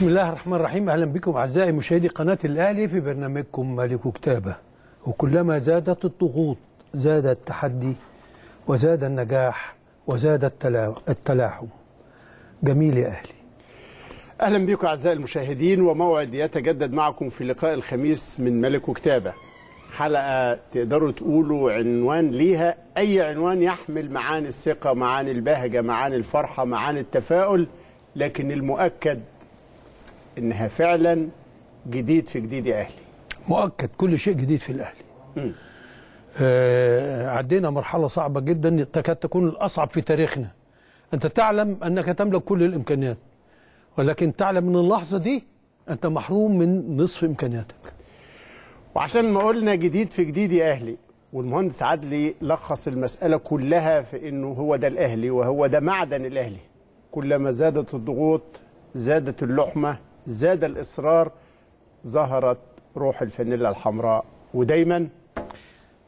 بسم الله الرحمن الرحيم أهلا بكم أعزائي مشاهدي قناة الأهلي في برنامجكم ملك كتابة وكلما زادت الضغوط زاد التحدي وزاد النجاح وزاد التلاحم جميل يا أهلي أهلا بكم أعزائي المشاهدين وموعد يتجدد معكم في لقاء الخميس من ملك كتابة حلقة تقدروا تقولوا عنوان ليها أي عنوان يحمل معاني الثقة معاني البهجة معاني الفرحة معاني التفاؤل لكن المؤكد انها فعلا جديد في جديد يا اهلي مؤكد كل شيء جديد في الاهلي آه عدينا مرحله صعبه جدا تكاد تكون الاصعب في تاريخنا انت تعلم انك تملك كل الامكانيات ولكن تعلم ان اللحظه دي انت محروم من نصف امكانياتك وعشان ما قلنا جديد في جديد يا اهلي والمهندس عدلي لخص المساله كلها في انه هو ده الاهلي وهو ده معدن الاهلي كلما زادت الضغوط زادت اللحمه زاد الإصرار ظهرت روح الفانيلا الحمراء ودايما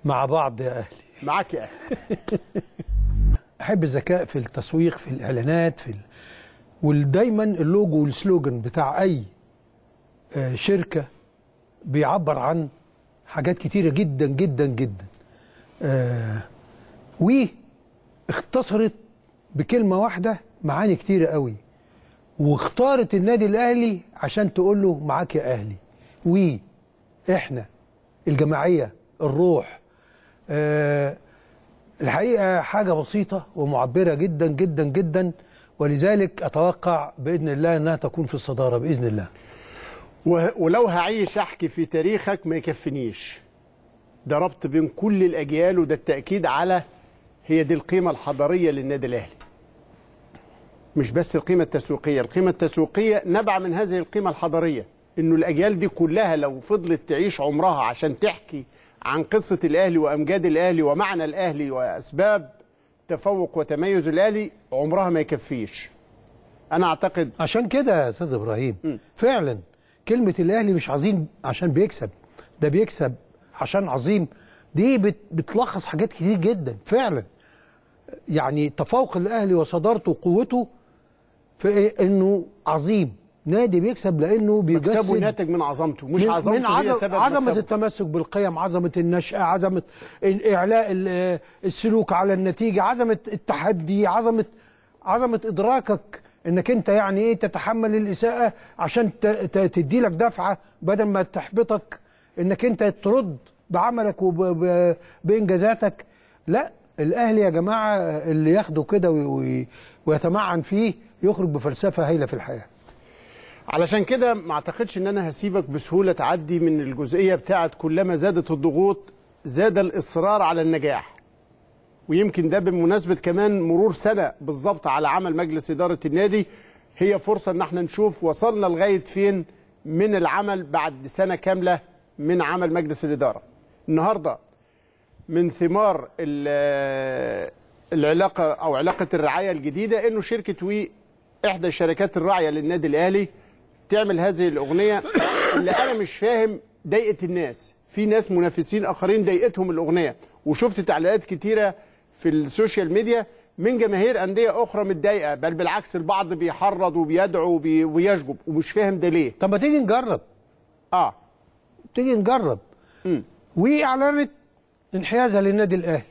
مع بعض يا أهلي معاك يا أهلي أحب الذكاء في التسويق في الإعلانات في ال... ودايما اللوجو والسلوجن بتاع أي آه، شركة بيعبر عن حاجات كتيرة جدا جدا جدا آه اختصرت بكلمة واحدة معاني كتيرة قوي واختارت النادي الاهلي عشان تقول له معاك يا اهلي وي احنا الجماعيه الروح أه الحقيقه حاجه بسيطه ومعبره جدا جدا جدا ولذلك اتوقع باذن الله انها تكون في الصداره باذن الله ولو هعيش احكي في تاريخك ما يكفنيش ده ربط بين كل الاجيال وده التاكيد على هي دي القيمه الحضاريه للنادي الاهلي مش بس القيمة التسويقية القيمة التسويقية نبع من هذه القيمة الحضارية انه الاجيال دي كلها لو فضلت تعيش عمرها عشان تحكي عن قصة الاهلي وامجاد الاهلي ومعنى الاهلي واسباب تفوق وتميز الاهلي عمرها ما يكفيش انا اعتقد عشان كده يا استاذ ابراهيم م. فعلا كلمة الاهلي مش عظيم عشان بيكسب ده بيكسب عشان عظيم دي بتلخص حاجات كتير جدا فعلا يعني تفوق الاهلي وصدارته وقوته في انه عظيم نادي بيكسب لانه بيجسد مكسبه ناتج من عظمته مش من عظمته من عظم سبب عظمه مكسبه. التمسك بالقيم عظمه النشأة عظمه اعلاء السلوك على النتيجه عظمه التحدي عظمه عظمه ادراكك انك انت يعني ايه تتحمل الاساءه عشان تدي لك دفعه بدل ما تحبطك انك انت ترد بعملك وبانجازاتك لا الاهلي يا جماعه اللي ياخده كده ويتمعن فيه يخرج بفلسفه هايله في الحياه علشان كده ما اعتقدش ان انا هسيبك بسهوله تعدي من الجزئيه بتاعت كلما زادت الضغوط زاد الاصرار على النجاح ويمكن ده بمناسبه كمان مرور سنه بالظبط على عمل مجلس اداره النادي هي فرصه ان احنا نشوف وصلنا لغايه فين من العمل بعد سنه كامله من عمل مجلس الاداره النهارده من ثمار العلاقه او علاقه الرعايه الجديده انه شركه وي احدى الشركات الراعيه للنادي الاهلي تعمل هذه الاغنيه اللي انا مش فاهم ضايقت الناس في ناس منافسين اخرين ضايقتهم الاغنيه وشفت تعليقات كتيره في السوشيال ميديا من جماهير انديه اخرى متضايقه بل بالعكس البعض بيحرض وبيدعو وبيشجب ومش فاهم ده ليه طب ما تيجي نجرب اه تيجي نجرب امم واعلنت انحيازها للنادي الاهلي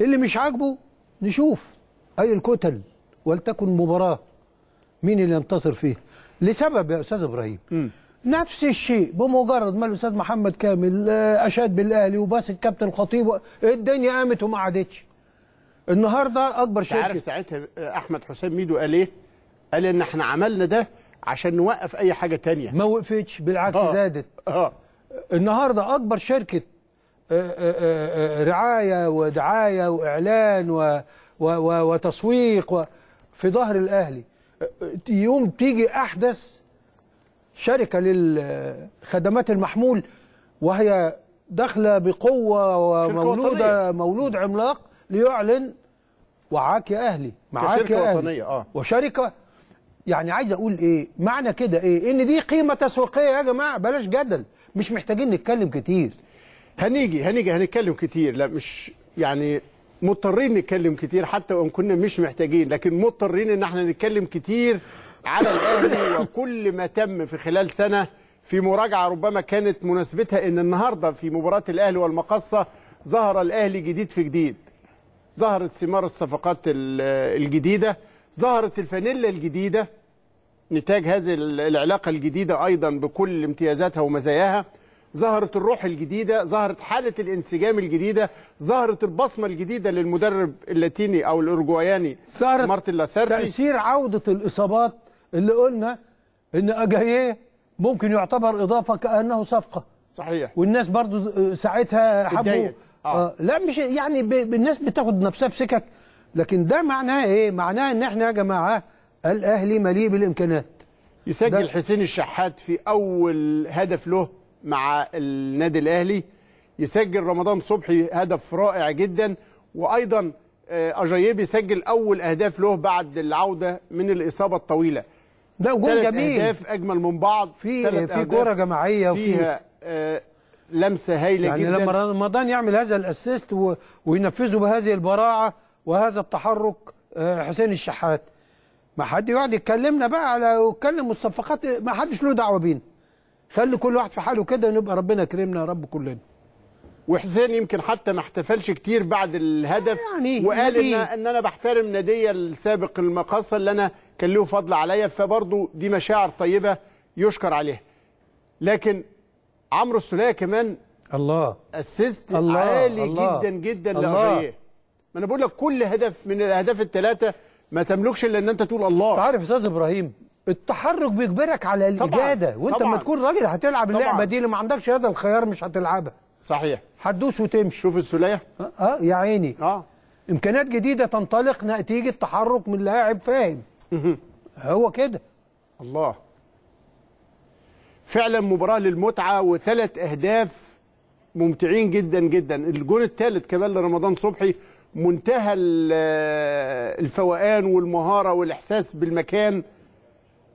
اللي مش عاجبه نشوف اي الكتل ولتكن مباراة مين اللي ينتصر فيها؟ لسبب يا أستاذ إبراهيم م. نفس الشيء بمجرد ما الأستاذ محمد كامل آه، أشاد بالأهلي وباس الكابتن الخطيب الدنيا قامت وما عادتش النهارده أكبر شركة عارف ساعتها آه، أحمد حسين ميدو قال إيه؟ قال إن إحنا عملنا ده عشان نوقف أي حاجة تانية ما وقفتش بالعكس آه. زادت آه. النهارده أكبر شركة آه، رعايه ودعايه واعلان و و و وتسويق و في ظهر الاهلي يوم تيجي احدث شركه للخدمات المحمول وهي داخله بقوه ومولوده مولود عملاق ليعلن وعاك يا اهلي معاك يا أهلي وطنيه اه وشركه يعني عايز اقول ايه معنى كده ايه ان دي قيمه تسويقيه يا جماعه بلاش جدل مش محتاجين نتكلم كتير هنيجي هنيجي هنتكلم كتير لا مش يعني مضطرين نتكلم كتير حتى وان كنا مش محتاجين لكن مضطرين ان احنا نتكلم كتير على الاهلي وكل ما تم في خلال سنه في مراجعه ربما كانت مناسبتها ان النهارده في مباراه الاهلي والمقصه ظهر الاهلي جديد في جديد ظهرت ثمار الصفقات الجديده ظهرت الفانيلا الجديده نتاج هذه العلاقه الجديده ايضا بكل امتيازاتها ومزاياها ظهرت الروح الجديده ظهرت حاله الانسجام الجديده ظهرت البصمه الجديده للمدرب اللاتيني او الاورجواياني مارتن لاسيرتي تاثير عوده الاصابات اللي قلنا ان اجاييه ممكن يعتبر اضافه كانه صفقه صحيح والناس برضو ساعتها حبوا آه. آه. لا مش يعني ب... الناس بتاخد نفسها بسكك لكن ده معناه ايه معناه ان احنا يا جماعه الاهلي مليء بالامكانات يسجل حسين الشحات في اول هدف له مع النادي الاهلي يسجل رمضان صبحي هدف رائع جدا وايضا آه، اجايبي يسجل اول اهداف له بعد العوده من الاصابه الطويله ده جول جميل اهداف اجمل من بعض في في كوره جماعيه فيها آه لمسه هايله يعني جدا يعني لما رمضان يعمل هذا الاسيست و... وينفذه بهذه البراعه وهذا التحرك آه، حسين الشحات ما حد يقعد يكلمنا بقى على يتكلم الصفقات ما حدش له دعوه بينا خلي كل واحد في حاله كده نبقى ربنا كرمنا يا رب كلنا وحسين يمكن حتى ما احتفلش كتير بعد الهدف آه، يعني وقال إن, ان انا بحترم نادية السابق المقاصه اللي انا كان له فضل عليا فبرضه دي مشاعر طيبه يشكر عليها لكن عمرو السليه كمان الله اسيست عالي الله جدا جدا لاجيه ما انا بقول لك كل هدف من الاهداف الثلاثه ما تملكش الا ان انت تقول الله تعرف يا استاذ ابراهيم التحرك بيجبرك على الاجاده طبعًا. وانت لما تكون راجل هتلعب اللعبه طبعًا. دي لو ما عندكش هذا الخيار مش هتلعبها صحيح هتدوس وتمشي شوف السليه اه, أه، يا عيني اه امكانيات جديده تنطلق نتيجه تحرك من لاعب فاهم هو كده الله فعلا مباراه للمتعه وثلاث اهداف ممتعين جدا جدا الجون الثالث كمان لرمضان صبحي منتهى الفوقان والمهاره والاحساس بالمكان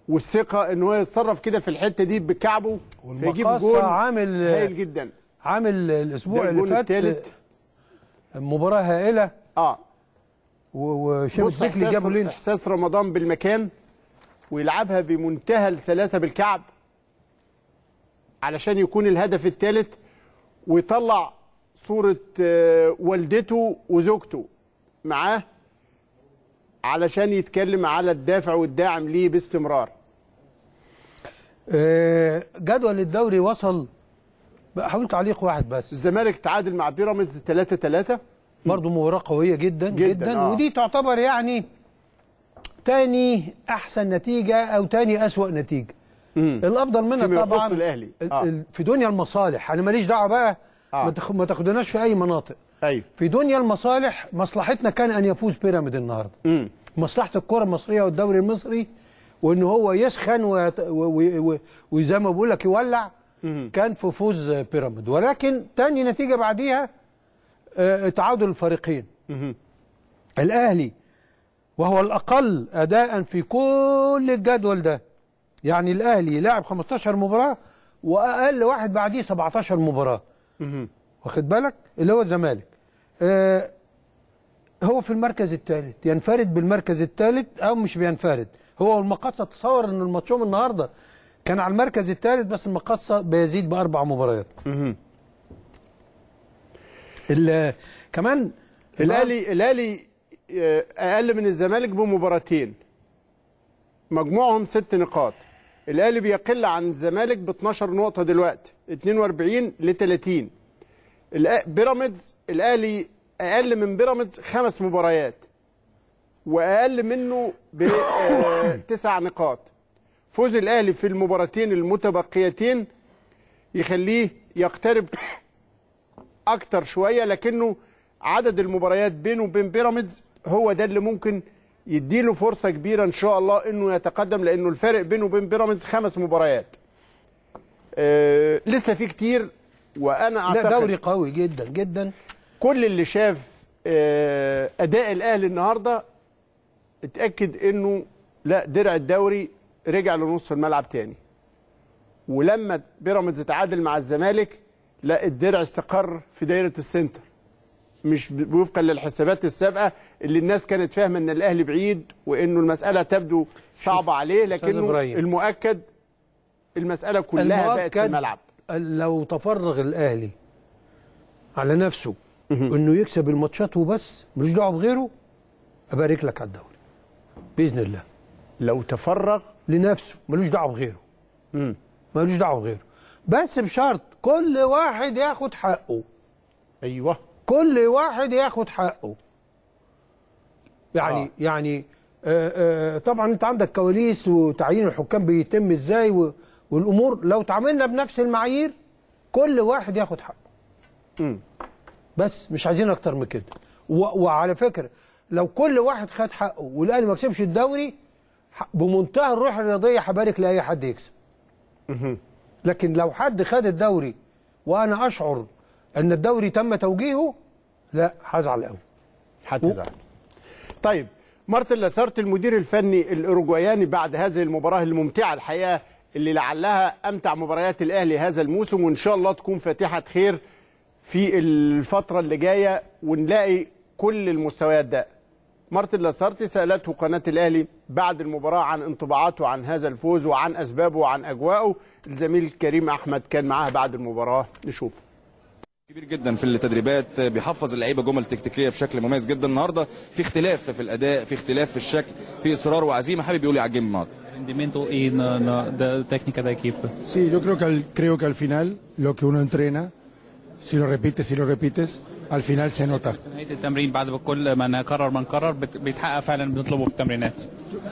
والثقه ان هو يتصرف كده في الحته دي بكعبه فيجيب جول عامل هايل جدا عامل الاسبوع اللي فات التالت. مباراه هائله اه وشمس الشكلي جابوا لنا احساس رمضان بالمكان ويلعبها بمنتهى السلاسه بالكعب علشان يكون الهدف الثالث ويطلع صوره آه، والدته وزوجته معاه علشان يتكلم على الدافع والداعم ليه باستمرار آه، جدول الدوري وصل هقول تعليق واحد بس الزمالك تعادل مع بيراميدز 3 3 برضه مباراه قويه جدا جدا, جداً آه. ودي تعتبر يعني تاني احسن نتيجه او تاني اسوا نتيجه مم. الافضل منها طبعا الاهلي آه. في دنيا المصالح انا ماليش دعوه بقى آه. ما تاخدناش في اي مناطق ايوه في دنيا المصالح مصلحتنا كان ان يفوز بيراميد النهارده امم مصلحه الكره المصريه والدوري المصري وان هو يسخن وزي ما بقول لك يولع مم. كان في فوز بيراميد ولكن تاني نتيجه بعديها آه، تعادل الفريقين مم. الاهلي وهو الاقل اداء في كل الجدول ده يعني الاهلي لعب 15 مباراه واقل واحد بعديه 17 مباراه واخد بالك اللي هو الزمالك آه، هو في المركز الثالث ينفرد بالمركز الثالث او مش بينفرد هو المقاصه تصور ان الماتشوم النهارده كان على المركز الثالث بس المقاصه بيزيد باربع مباريات كمان الاهلي الاهلي آه، اقل من الزمالك بمباراتين مجموعهم ست نقاط الاهلي بيقل عن الزمالك ب 12 نقطه دلوقتي 42 ل 30 بيراميدز الاهلي اقل من بيراميدز خمس مباريات واقل منه بتسع آه، نقاط فوز الاهلي في المباراتين المتبقيتين يخليه يقترب اكتر شويه لكنه عدد المباريات بينه وبين بيراميدز هو ده اللي ممكن يديله فرصه كبيره ان شاء الله انه يتقدم لانه الفارق بينه وبين بيراميدز خمس مباريات آه، لسه في كتير وانا اعتقد ده دوري قوي جدا جدا كل اللي شاف آه، اداء الاهلي النهارده اتاكد انه لا درع الدوري رجع لنص الملعب تاني ولما بيراميدز اتعادل مع الزمالك لا الدرع استقر في دايره السنتر مش وفقا للحسابات السابقه اللي الناس كانت فاهمه ان الاهلي بعيد وانه المساله تبدو صعبه عليه لكنه المؤكد المساله كلها بقت في الملعب لو تفرغ الاهلي على نفسه انه يكسب الماتشات وبس ملوش دعوه بغيره ابارك لك على الدوري باذن الله لو تفرغ لنفسه ملوش دعوه بغيره ملوش دعوه بغيره بس بشرط كل واحد ياخد حقه ايوه كل واحد ياخد حقه يعني آه. يعني آآ آه، آآ آه، طبعا انت عندك كواليس وتعيين الحكام بيتم ازاي و والامور لو تعاملنا بنفس المعايير كل واحد ياخد حقه امم بس مش عايزين اكتر من كده وعلى فكره لو كل واحد خد حقه والاهلي ما كسبش الدوري بمنتهى الروح الرياضيه هبارك لاي حد يكسب لكن لو حد خد الدوري وانا اشعر ان الدوري تم توجيهه لا هزعل قوي هتزعل طيب مارتن لاسارت المدير الفني الاوروجواياني بعد هذه المباراه الممتعه الحقيقه اللي لعلها امتع مباريات الاهلي هذا الموسم وان شاء الله تكون فاتحه خير في الفتره اللي جايه ونلاقي كل المستويات ده مارتن لاسارتي سالته قناه الاهلي بعد المباراه عن انطباعاته عن هذا الفوز وعن اسبابه وعن اجواءه الزميل كريم احمد كان معاه بعد المباراه نشوفه كبير جدا في التدريبات بيحفظ اللعيبه جمل تكتيكيه بشكل مميز جدا النهارده في اختلاف في الاداء في اختلاف في الشكل في اصرار وعزيمه حابب يقول لي على الجيم النهارده y de técnica de equipo. Sí, yo creo que, al, creo que al final lo que uno entrena, si lo repites, si lo repites, al final se nota.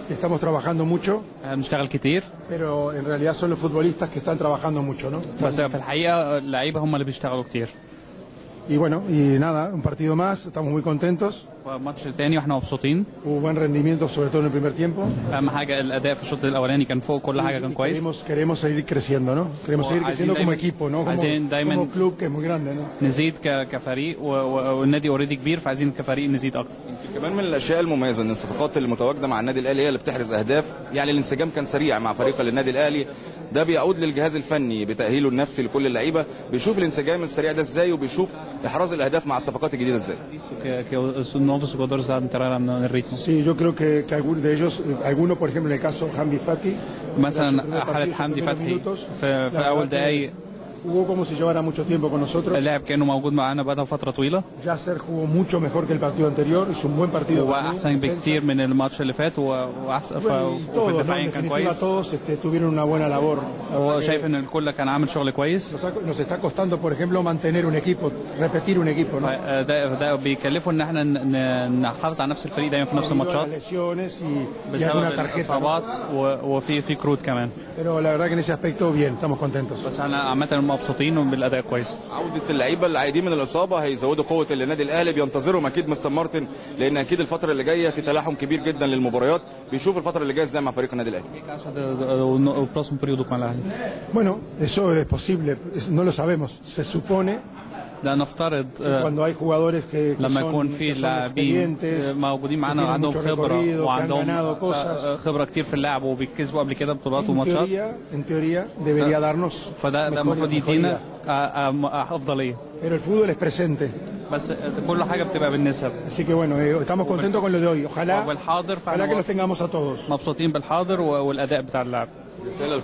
Estamos trabajando mucho. Eh, pero en realidad son los futbolistas que están trabajando mucho, ¿no? Pues, eh, eh, y bueno, y nada, un partido más, estamos muy contentos. الماتش الثاني واحنا مبسوطين. وبان rendimiento sobre todo en el primer tiempo. اهم حاجه الاداء في الشوط الاولاني كان فوق كل حاجه كان كويس. Queremos queremos seguir creciendo, ¿no? Queremos seguir creciendo como equipo, ¿no? عايزين como club que es muy grande, ¿no? نزيد كفريق والنادي اوريدي كبير فعايزين كفريق نزيد اكتر. كمان من الاشياء المميزه ان الصفقات المتواجده مع النادي الاهلي هي اللي بتحرز اهداف، يعني الانسجام كان سريع مع فريق النادي الاهلي ده بيعود للجهاز الفني بتاهيله النفسي لكل اللعيبه بيشوف الانسجام السريع ده ازاي وبيشوف احراز الاهداف مع الصفقات الجديده ازاي مثلا حالة حمدي فتحي في أول دقايق jugó como si llevara mucho tiempo con nosotros. El que no hago más nada para hacer tranquilo. Ya ser jugó mucho mejor que el partido anterior. Es un buen partido. Va a invertir en el match el efecto. Todos, todos este, tuvieron una buena labor. O Jeff en el cual la canal mucho le cuáles. Nos está costando, por ejemplo, mantener un equipo, repetir un equipo. ¿no? Eh, da bi kalifun nahna en a nafs el fili dayan fi nafs el matchat. Lesiones y una tarjeta. Fabat o o fi fi crud también. Pero la verdad que en ese aspecto bien, estamos contentos. Pues a meter مبسوطين بالاداء كويس عوده اللعيبه العايدين من الاصابه هيزودوا قوه النادي الاهلي بينتظرهم اكيد مستر مارتن لان اكيد الفتره اللي جايه في تلاحم كبير جدا للمباريات بيشوف الفتره اللي جايه ازاي مع فريق النادي الاهلي Bueno, eso es posible, no lo sabemos. Se supone لنفترض آه، لما يكون في لاعبين موجودين معانا وعندهم خبره وعندهم آه، آه، خبره كتير في اللعب وبيكسبوا قبل كده بطولات وماتشات فده ده المفروض يدينا افضليه بس كل حاجه بتبقى بالنسب Así que bueno, eh، estamos contentos con lo de hoy. Ojalá, ojalá que los tengamos a todos. مبسوطين بالحاضر والاداء بتاع اللاعب رساله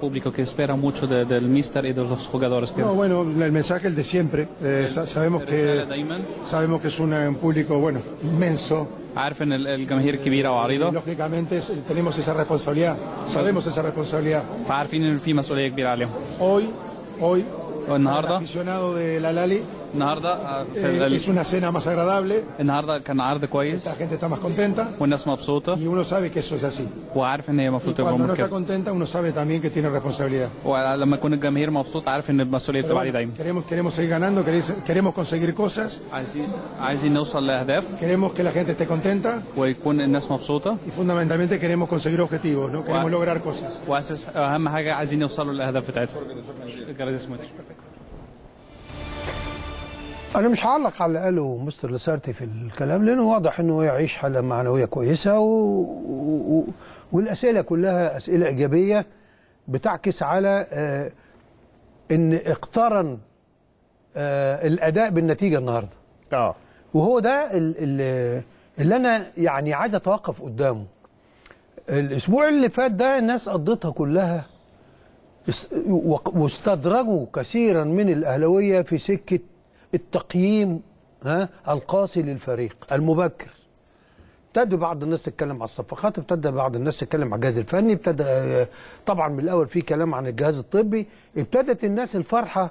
público que espera mucho del míster y de los jugadores. bueno, el mensaje el de siempre. Eh, sabemos, que, es un público bueno inmenso. عارفين lógicamente tenemos esa responsabilidad sabemos esa responsabilidad hoy hoy النهارده aficionado Ah, eh, es una cena más agradable. La eh, gente está más contenta. Y uno sabe que eso es así. Eh, cuando uno está contenta uno sabe también que tiene responsabilidad. Queremos queremos seguir ganando, queremos conseguir cosas. Queremos que la gente esté contenta. Y fundamentalmente queremos conseguir objetivos, ¿no? Queremos lograr cosas. Ah, Gracias mucho. انا مش هعلق على اللي قاله مستر لسارتي في الكلام لانه واضح انه يعيش حاله معنويه كويسه و... و... والاسئله كلها اسئله ايجابيه بتعكس على آه ان اقترن آه الاداء بالنتيجه النهارده اه وهو ده اللي, اللي انا يعني عايز اتوقف قدامه الاسبوع اللي فات ده الناس قضتها كلها واستدرجوا كثيرا من الاهلاويه في سكه التقييم ها القاسي للفريق المبكر ابتدى بعض الناس تتكلم على الصفقات ابتدى بعض الناس تتكلم على الجهاز الفني ابتدى آه، طبعا من الاول في كلام عن الجهاز الطبي ابتدت الناس الفرحه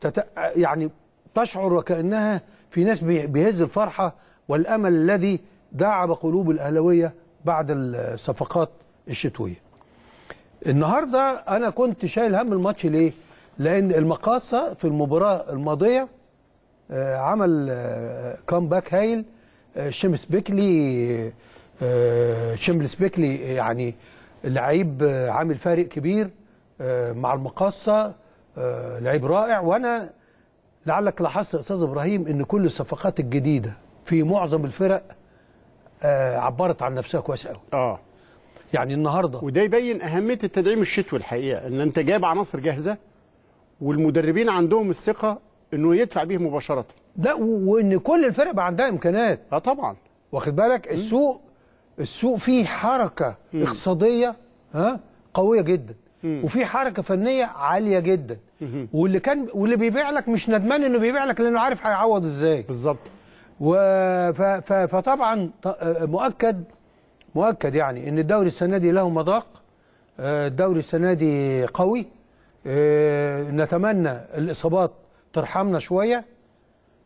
تت... يعني تشعر وكانها في ناس بيهز الفرحه والامل الذي داعب قلوب الاهلاويه بعد الصفقات الشتويه. النهارده انا كنت شايل هم الماتش ليه؟ لان المقاصه في المباراه الماضيه آه، عمل باك آه، هايل آه، شيمس بيكلي شيمس بيكلي يعني لعيب عامل فارق كبير مع المقاصه لعيب رائع وانا لعلك لاحظت يا استاذ ابراهيم ان كل الصفقات الجديده في معظم الفرق عبرت عن نفسها كويس قوي اه يعني النهارده وده يبين اهميه التدعيم الشتوي الحقيقه ان انت جايب عناصر جاهزه والمدربين عندهم الثقه انه يدفع بيه مباشره لا وان كل الفرق بقى عندها امكانات اه طبعا واخد بالك السوق السوق فيه حركه مم. اقتصاديه ها قويه جدا مم. وفي حركه فنيه عاليه جدا واللي كان واللي بيبيع لك مش ندمان انه بيبيع لك لانه عارف هيعوض ازاي بالظبط فطبعا آه، مؤكد مؤكد يعني ان الدوري السنه دي له مذاق آه، الدوري السنه دي قوي آه، نتمنى الاصابات ترحمنا شويه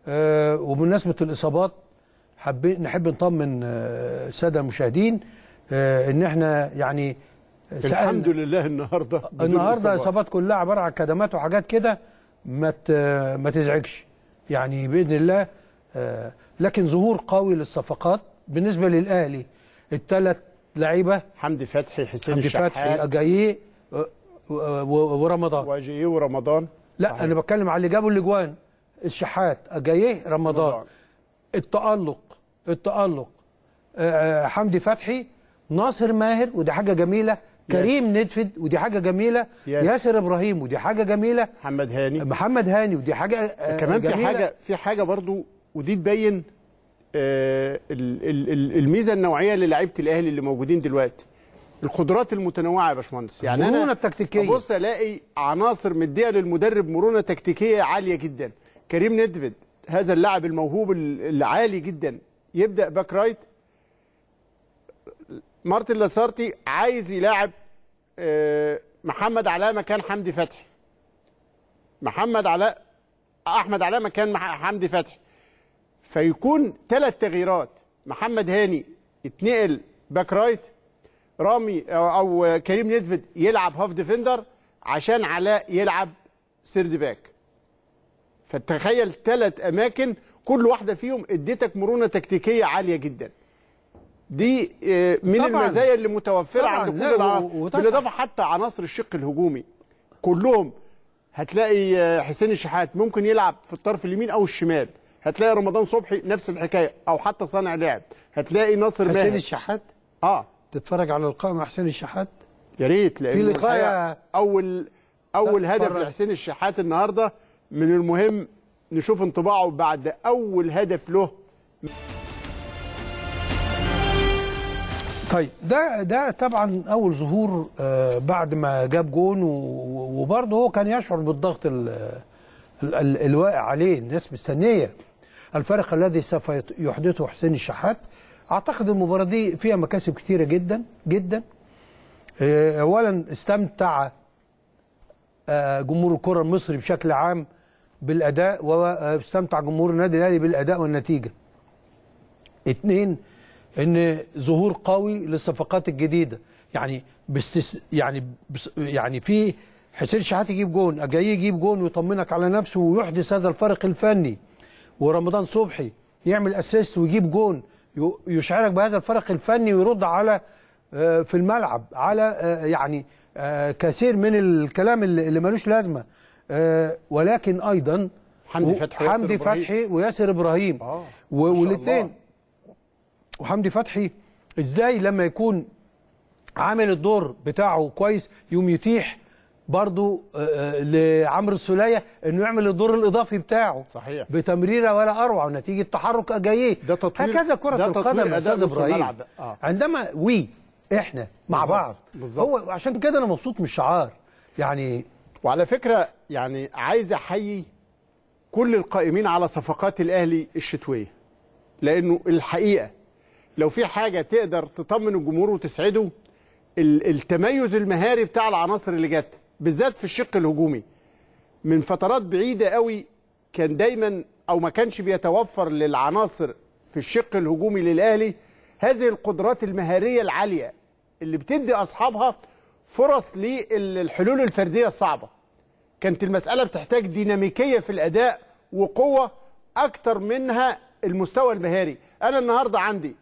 آه، وبمناسبه الاصابات حابين نحب نطمن الساده آه، المشاهدين آه، ان احنا يعني الحمد لله النهارده النهارده الاصابات كلها عباره عن كدمات وحاجات كده ما ما تزعجش يعني باذن الله لكن ظهور قوي للصفقات بالنسبه للاهلي الثلاث لعيبه حمدي فتحي حسين حمدي فتحي اجاييه ورمضان واجاييه ورمضان لا صحيح. انا بتكلم على اللي جابوا الاجوان الشحات جايه رمضان التالق التالق آه، آه، حمدي فتحي ناصر ماهر ودي حاجه جميله كريم ياس. ندفد ودي حاجه جميله ياس. ياسر ابراهيم ودي حاجه جميله محمد هاني محمد هاني ودي حاجه آه، كمان جميلة. في حاجه في حاجه برضو ودي تبين الميزه النوعيه للاعيبه الاهلي اللي موجودين دلوقتي القدرات المتنوعه يا باشمهندس يعني مرونة انا مرونه تكتيكيه بص الاقي عناصر مديه للمدرب مرونه تكتيكيه عاليه جدا كريم نيدفيد هذا اللاعب الموهوب العالي جدا يبدا باك رايت مارتن لاسارتي عايز يلاعب آه، محمد علاء مكان حمدي فتحي محمد علاء احمد علاء مكان حمدي فتحي فيكون ثلاث تغييرات محمد هاني اتنقل باك رايت رامي او كريم نيدفيد يلعب هاف ديفندر عشان علاء يلعب سيرد باك فتخيل ثلاث اماكن كل واحده فيهم اديتك مرونه تكتيكيه عاليه جدا دي آه، من طبعًا. المزايا اللي متوفره عند كل العناصر بالاضافه حتى عناصر الشق الهجومي كلهم هتلاقي آه، حسين الشحات ممكن يلعب في الطرف اليمين او الشمال هتلاقي رمضان صبحي نفس الحكايه او حتى صانع لعب هتلاقي ناصر حسين الشحات اه تتفرج على لقاء مع حسين الشحات يا ريت لان في لقاء اول اول هدف لحسين الشحات النهارده من المهم نشوف انطباعه بعد اول هدف له طيب ده ده طبعا اول ظهور آه، بعد ما جاب جون وبرضه هو كان يشعر بالضغط ال الواقع عليه الناس مستنيه الفرق الذي سوف يحدثه حسين الشحات اعتقد المباراه دي فيها مكاسب كتيره جدا جدا آه، اولا استمتع آه، جمهور الكره المصري بشكل عام بالاداء واستمتع جمهور النادي الاهلي بالاداء والنتيجه اتنين ان ظهور قوي للصفقات الجديده يعني بستس يعني بس يعني في حسين شحات يجيب جون جاي يجيب جون ويطمنك على نفسه ويحدث هذا الفرق الفني ورمضان صبحي يعمل اسيست ويجيب جون يشعرك بهذا الفرق الفني ويرد على آه، في الملعب على آه، يعني آه، كثير من الكلام اللي ملوش لازمه ولكن ايضا حمدي فتحي حمدي فتحي وياسر ابراهيم آه. والاثنين وحمدي فتحي ازاي لما يكون عامل الدور بتاعه كويس يوم يتيح برضو آه، آه، لعمرو السليه انه يعمل الدور الاضافي بتاعه صحيح بتمريره ولا اروع ونتيجه تحرك اجاييه ده تطوير هكذا كره ده القدم يا استاذ ابراهيم آه. عندما وي احنا مع بالزبط. بعض بالزبط. هو عشان كده انا مبسوط من الشعار يعني وعلى فكره يعني عايز احيي كل القائمين على صفقات الاهلي الشتويه لانه الحقيقه لو في حاجه تقدر تطمن الجمهور وتسعده التميز المهاري بتاع العناصر اللي جت بالذات في الشق الهجومي من فترات بعيده قوي كان دايما او ما كانش بيتوفر للعناصر في الشق الهجومي للاهلي هذه القدرات المهاريه العاليه اللي بتدي اصحابها فرص للحلول الفرديه الصعبه كانت المساله بتحتاج ديناميكيه في الاداء وقوه اكتر منها المستوى المهاري انا النهارده عندي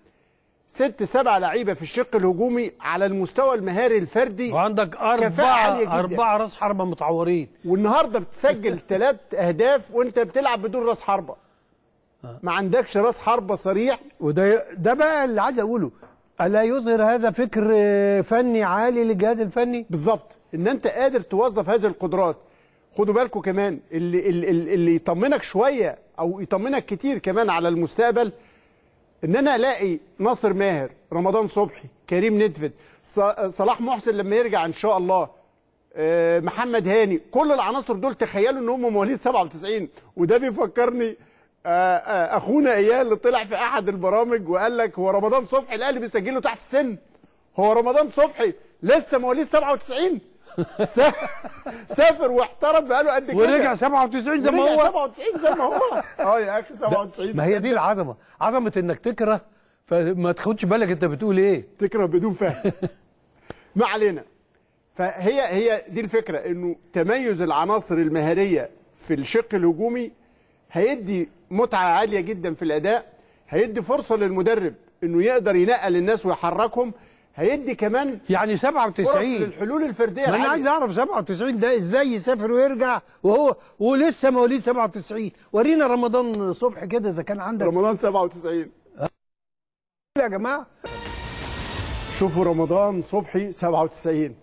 ست سبع لعيبه في الشق الهجومي على المستوى المهاري الفردي وعندك اربعه اربعه راس حربه متعورين والنهارده بتسجل ثلاث اهداف وانت بتلعب بدون راس حربه آه. ما عندكش راس حربه صريح وده ده بقى اللي عايز اقوله الا يظهر هذا فكر فني عالي للجهاز الفني بالظبط ان انت قادر توظف هذه القدرات خدوا بالكم كمان اللي اللي, اللي يطمنك شويه او يطمنك كتير كمان على المستقبل ان انا الاقي ناصر ماهر رمضان صبحي كريم ندفد صلاح محسن لما يرجع ان شاء الله آه، محمد هاني كل العناصر دول تخيلوا ان هم مواليد 97 وده بيفكرني آه، آه، اخونا اياه اللي طلع في احد البرامج وقال لك هو رمضان صبحي الاهلي بيسجله تحت السن هو رمضان صبحي لسه مواليد 97 سافر واحترم بقاله قد كده ورجع 97 زي ما هو ورجع 97 زي ما هو اه يا اخي 97 ما هي دي العظمه عظمه انك تكره فما تاخدش بالك انت بتقول ايه تكره بدون فهم ما علينا فهي هي دي الفكره انه تميز العناصر المهاريه في الشق الهجومي هيدي متعه عاليه جدا في الاداء هيدي فرصه للمدرب انه يقدر ينقل الناس ويحركهم هيدي كمان يعني 97 الحلول الفرديه انا عايز اعرف 97 ده ازاي يسافر ويرجع وهو ولسه مواليد 97 ورينا رمضان صبح كده اذا كان عندك رمضان 97 يا جماعه شوفوا رمضان صبحي 97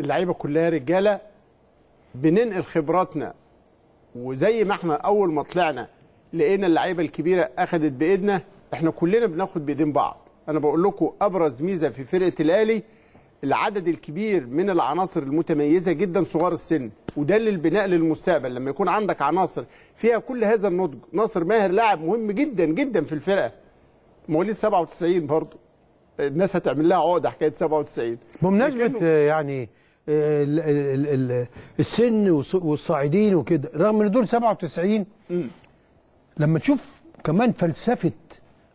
اللعيبه كلها رجاله بننقل خبراتنا وزي ما احنا اول ما طلعنا لقينا اللعيبه الكبيره اخذت بايدنا احنا كلنا بناخد بايدين بعض انا بقول لكم ابرز ميزه في فرقه الاهلي العدد الكبير من العناصر المتميزه جدا صغار السن وده للبناء للمستقبل لما يكون عندك عناصر فيها كل هذا النضج ناصر ماهر لاعب مهم جدا جدا في الفرقه مواليد 97 برضه الناس هتعمل لها عقده حكايه 97 بمناسبه يعني السن والصاعدين وكده رغم ان دول 97 لما تشوف كمان فلسفه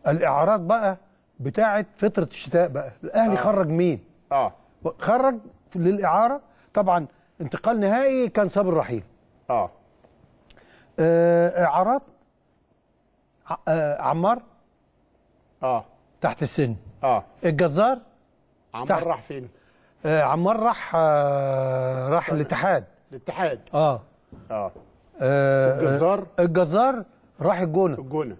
الاعراض بقى بتاعه فتره الشتاء بقى الاهلي آه. خرج مين اه خرج للاعاره طبعا انتقال نهائي كان صابر رحيل اه, آه اعارات آه عمار اه تحت السن اه الجزار عمار تحت. راح فين آه عمار راح آه راح الاتحاد الاتحاد اه اه, آه الجزار الجزار راح الجونه الجونه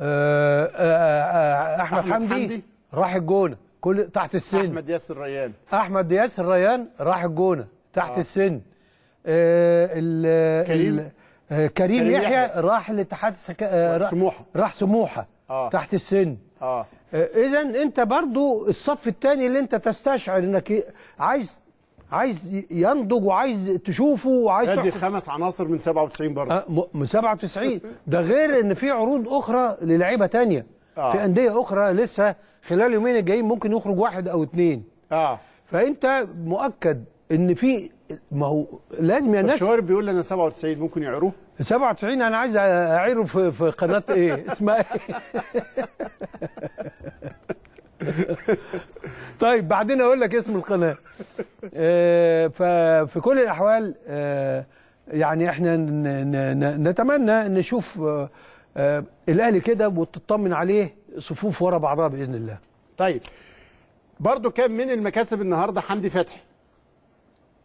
آه، آه، آه، احمد, أحمد حمدي, حمدي راح الجونه كل تحت السن احمد ياسر ريان احمد ياسر ريان راح الجونه تحت آه. السن آه ال كريم كريم, يحيى راح الاتحاد السك... آه سموحه راح سموحه آه. تحت السن اه اذا انت برضو الصف الثاني اللي انت تستشعر انك عايز عايز ينضج وعايز تشوفه وعايز ادي خمس عناصر من 97 برضه آه من 97 ده غير ان في عروض اخرى للعيبه تانية آه. في انديه اخرى لسه خلال يومين الجايين ممكن يخرج واحد او اثنين اه فانت مؤكد ان في ما هو لازم يا ناس الشوارب بيقول انا 97 ممكن يعيروه 97 انا عايز اعيره في قناه ايه اسمها ايه طيب بعدين اقول لك اسم القناه آه، ففي كل الاحوال آه، يعني احنا نتمنى نشوف آه، الاهلي كده وتطمن عليه صفوف ورا بعضها باذن الله طيب برضو كان من المكاسب النهارده حمدي فتحي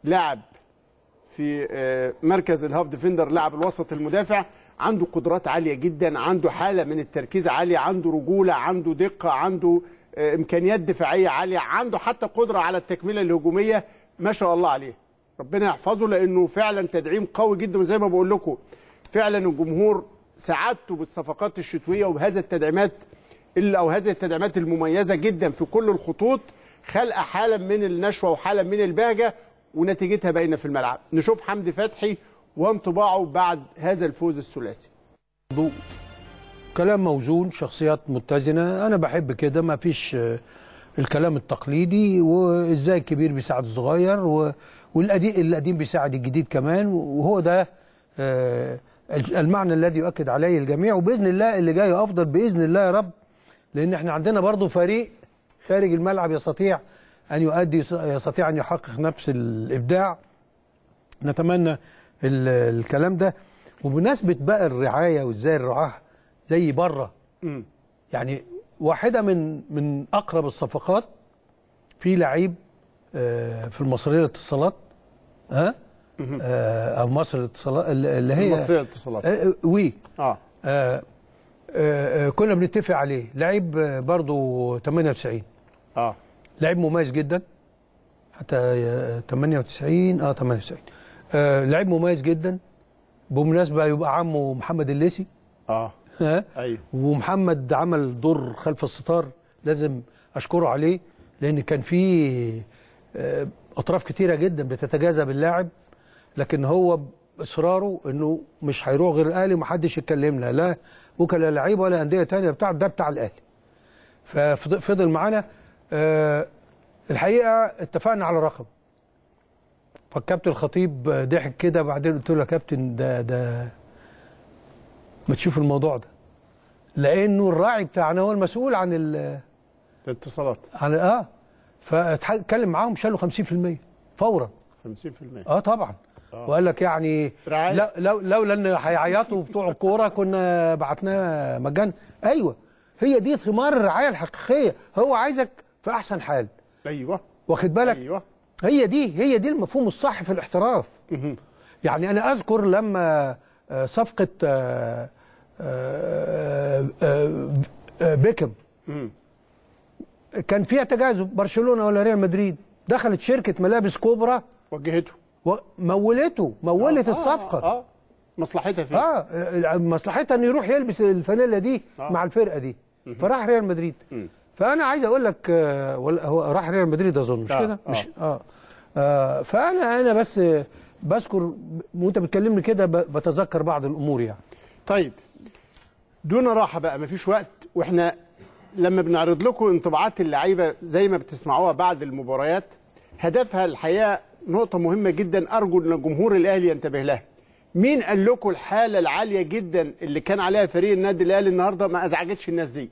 لاعب في مركز الهاف ديفندر لاعب الوسط المدافع عنده قدرات عاليه جدا عنده حاله من التركيز عاليه عنده رجوله عنده دقه عنده آه، امكانيات دفاعيه عاليه عنده حتى قدره على التكمله الهجوميه ما شاء الله عليه ربنا يحفظه لانه فعلا تدعيم قوي جدا وزي ما بقول لكم فعلا الجمهور سعادته بالصفقات الشتويه وبهذا التدعيمات او هذه التدعيمات المميزه جدا في كل الخطوط خلق حاله من النشوه وحاله من البهجه ونتيجتها باينه في الملعب نشوف حمدي فتحي وانطباعه بعد هذا الفوز الثلاثي كلام موزون شخصيات متزنه انا بحب كده ما فيش آه، الكلام التقليدي وازاي الكبير بيساعد الصغير والقديم القديم بيساعد الجديد كمان وهو ده آه، المعنى الذي يؤكد عليه الجميع وباذن الله اللي جاي افضل باذن الله يا رب لان احنا عندنا برضو فريق خارج الملعب يستطيع ان يؤدي يستطيع ان يحقق نفس الابداع نتمنى الكلام ده وبمناسبه بقى الرعايه وازاي الرعاه زي بره يعني واحده من من اقرب الصفقات في لعيب آه، في المصريه للاتصالات ها آه، او مصر للاتصالات اللي هي المصريه للاتصالات آه، وي اه, كنا بنتفق عليه لعيب برضه 98 اه لعيب مميز جدا حتى 98 اه 98 آه لعيب مميز جدا بمناسبه يبقى عمه محمد الليسي اه ها ايوه ومحمد عمل دور خلف الستار لازم اشكره عليه لان كان في آه، اطراف كتيره جدا بتتجاذب اللاعب لكن هو اصراره انه مش هيروح غير الاهلي ومحدش يكلمنا لا وكلاء لعيبه ولا انديه تانية بتاع ده بتاع الاهلي ففضل معانا أه الحقيقه اتفقنا على رقم فالكابتن الخطيب ضحك كده بعدين قلت له يا كابتن ده ده ما تشوف الموضوع ده لانه الراعي بتاعنا هو المسؤول عن الاتصالات عن اه فاتكلم معاهم شالوا 50% فورا 50% اه طبعا آه. وقال لك يعني لو لو لولا ان هيعيطوا بتوع الكوره كنا بعتناه مجانا ايوه هي دي ثمار الرعايه الحقيقيه هو عايزك في احسن حال ايوه واخد بالك ايوه هي دي هي دي المفهوم الصح في الاحتراف يعني انا اذكر لما صفقه آه، آه، آه، بيكم كان فيها تجاذب برشلونه ولا ريال مدريد دخلت شركه ملابس كوبرا وجهته مولته مولت آه الصفقه آه آه مصلحتها فيه اه مصلحتها انه يروح يلبس الفانيلا دي آه. مع الفرقه دي فراح ريال مدريد فانا عايز اقول لك هو راح ريال مدريد اظن مش كده مش آه. آه فانا انا بس بذكر وانت بتكلمني كده بتذكر بعض الامور يعني طيب دون راحه بقى مفيش وقت واحنا لما بنعرض لكم انطباعات اللعيبه زي ما بتسمعوها بعد المباريات هدفها الحقيقه نقطه مهمه جدا ارجو ان جمهور الاهلي ينتبه لها مين قال لكم الحاله العاليه جدا اللي كان عليها فريق النادي الاهلي النهارده ما ازعجتش الناس دي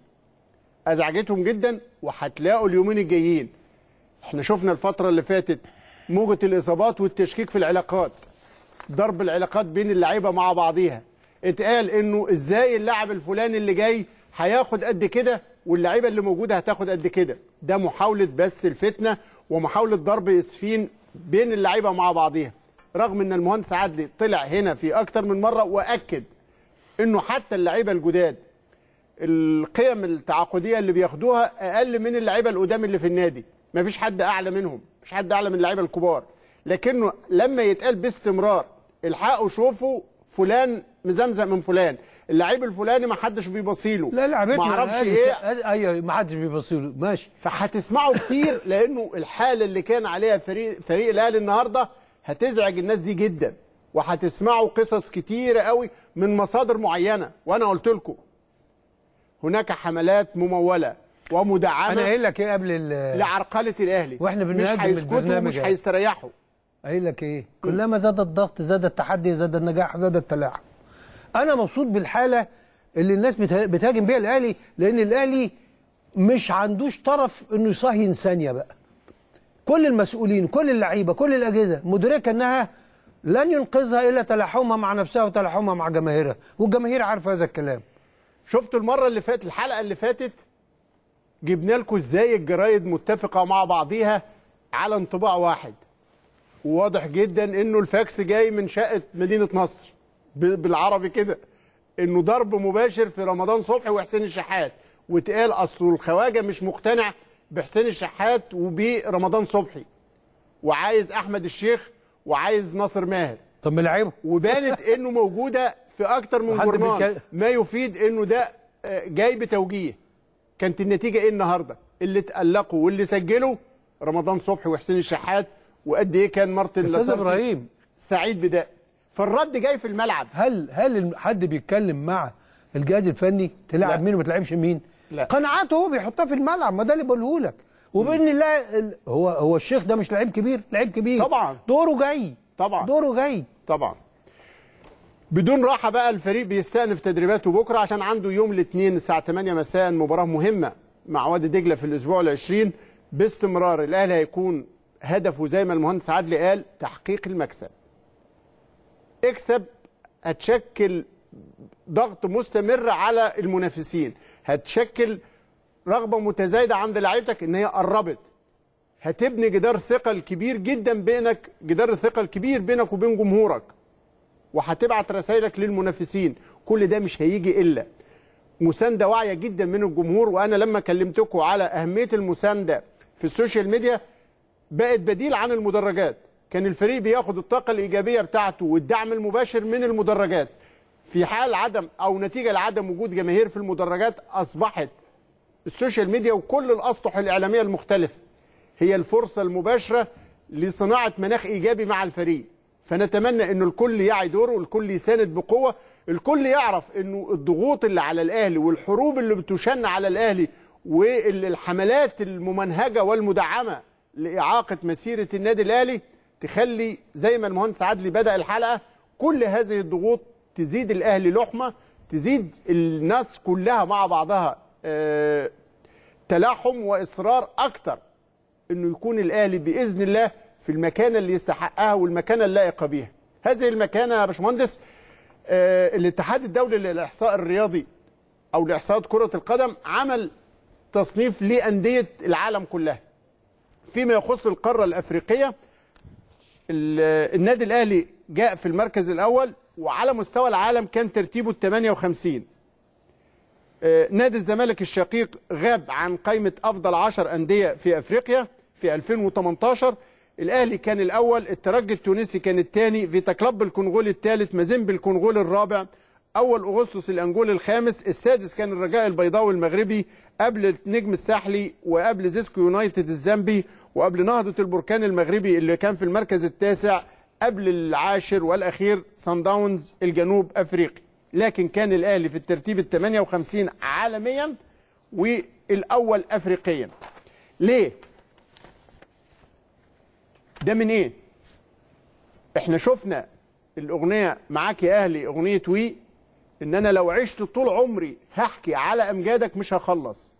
ازعجتهم جدا وهتلاقوا اليومين الجايين احنا شفنا الفتره اللي فاتت موجه الاصابات والتشكيك في العلاقات ضرب العلاقات بين اللعيبه مع بعضيها اتقال انه ازاي اللاعب الفلاني اللي جاي هياخد قد كده واللعيبه اللي موجوده هتاخد قد كده ده محاوله بس الفتنه ومحاوله ضرب اسفين بين اللعيبه مع بعضيها رغم ان المهندس عدلي طلع هنا في اكتر من مره واكد انه حتى اللعيبه الجداد القيم التعاقديه اللي بياخدوها اقل من اللعيبه القدام اللي في النادي مفيش حد اعلى منهم مش حد اعلى من اللعيبه الكبار لكنه لما يتقال باستمرار الحقوا شوفوا فلان مزمزق من فلان اللعيب الفلاني ما حدش بيبصيله لا لعبته ما اعرفش ايه ايوه ما حدش بيبصيله ماشي فهتسمعوا كتير لانه الحاله اللي كان عليها فريق فريق الاهلي النهارده هتزعج الناس دي جدا وهتسمعوا قصص كتيره قوي من مصادر معينه وانا قلت لكم هناك حملات مموله ومدعمه انا قايل لك ايه قبل لعرقله الاهلي واحنا بنهاجم مش هيسكتوا ومش هيستريحوا قايل لك ايه كلما زاد الضغط زاد التحدي زاد النجاح زاد التلاعب انا مبسوط بالحاله اللي الناس بتهاجم بيها الاهلي لان الاهلي مش عندوش طرف انه يصهين ثانيه بقى كل المسؤولين كل اللعيبه كل الاجهزه مدركه انها لن ينقذها الا تلاحمها مع نفسها وتلاحمها مع جماهيرها والجماهير عارفه هذا الكلام شفتوا المره اللي فاتت الحلقه اللي فاتت جبنا لكم ازاي الجرايد متفقه مع بعضيها على انطباع واحد وواضح جدا انه الفاكس جاي من شقه مدينه نصر بالعربي كده انه ضرب مباشر في رمضان صبحي وحسين الشحات واتقال اصل الخواجه مش مقتنع بحسين الشحات وبرمضان صبحي وعايز احمد الشيخ وعايز ناصر ماهر طب ملعبه وبانت انه موجوده في اكتر من جورنال ما يفيد انه ده آه، جاي بتوجيه كانت النتيجه ايه النهارده اللي تألقوا واللي سجلوا رمضان صبحي وحسين الشحات وقد ايه كان مارتن استاذ ابراهيم سعيد بداء فالرد جاي في الملعب هل هل حد بيتكلم مع الجهاز الفني تلعب لا. مين وما تلعبش مين لا. قناعاته هو بيحطها في الملعب ما ده اللي بقوله لك وبان الله هو هو الشيخ ده مش لعيب كبير لعيب كبير طبعا دوره جاي طبعا دوره جاي طبعا بدون راحه بقى الفريق بيستأنف تدريباته بكره عشان عنده يوم الاثنين الساعه 8 مساء مباراه مهمه مع وادي دجله في الاسبوع ال20 باستمرار الاهلي هيكون هدفه زي ما المهندس عدلي قال تحقيق المكسب. اكسب هتشكل ضغط مستمر على المنافسين، هتشكل رغبه متزايده عند لعيبتك ان هي قربت. هتبني جدار ثقل كبير جدا بينك جدار الثقه كبير بينك وبين جمهورك. وهتبعت رسائلك للمنافسين كل ده مش هيجي إلا مسانده واعيه جدا من الجمهور وانا لما كلمتكم على اهميه المسانده في السوشيال ميديا بقت بديل عن المدرجات كان الفريق بياخد الطاقه الايجابيه بتاعته والدعم المباشر من المدرجات في حال عدم او نتيجه لعدم وجود جماهير في المدرجات اصبحت السوشيال ميديا وكل الاسطح الاعلاميه المختلفه هي الفرصه المباشره لصناعه مناخ ايجابي مع الفريق فنتمنى انه الكل يعي دوره والكل يساند بقوه الكل يعرف انه الضغوط اللي على الاهلي والحروب اللي بتشن على الاهلي والحملات الممنهجه والمدعمه لاعاقه مسيره النادي الاهلي تخلي زي ما المهندس عدلي بدا الحلقه كل هذه الضغوط تزيد الاهلي لحمه تزيد الناس كلها مع بعضها آه، تلاحم واصرار اكتر انه يكون الاهلي باذن الله في المكانه اللي يستحقها والمكانه اللائقه بيها هذه المكانه يا باشمهندس آه، الاتحاد الدولي للاحصاء الرياضي او لاحصاءات كره القدم عمل تصنيف لانديه العالم كلها فيما يخص القاره الافريقيه النادي الاهلي جاء في المركز الاول وعلى مستوى العالم كان ترتيبه ال 58 آه، نادي الزمالك الشقيق غاب عن قائمه افضل 10 انديه في افريقيا في 2018 الاهلي كان الاول الترجي التونسي كان الثاني فيتا كلاب الكونغولي الثالث مازيمبي الكونغولي الرابع اول اغسطس الانجول الخامس السادس كان الرجاء البيضاوي المغربي قبل النجم الساحلي وقبل زيسكو يونايتد الزامبي وقبل نهضه البركان المغربي اللي كان في المركز التاسع قبل العاشر والاخير سان داونز الجنوب افريقي لكن كان الاهلي في الترتيب ال 58 عالميا والاول افريقيا ليه ده من ايه احنا شفنا الاغنيه معاك يا اهلي اغنيه وي ان انا لو عشت طول عمري هحكي على امجادك مش هخلص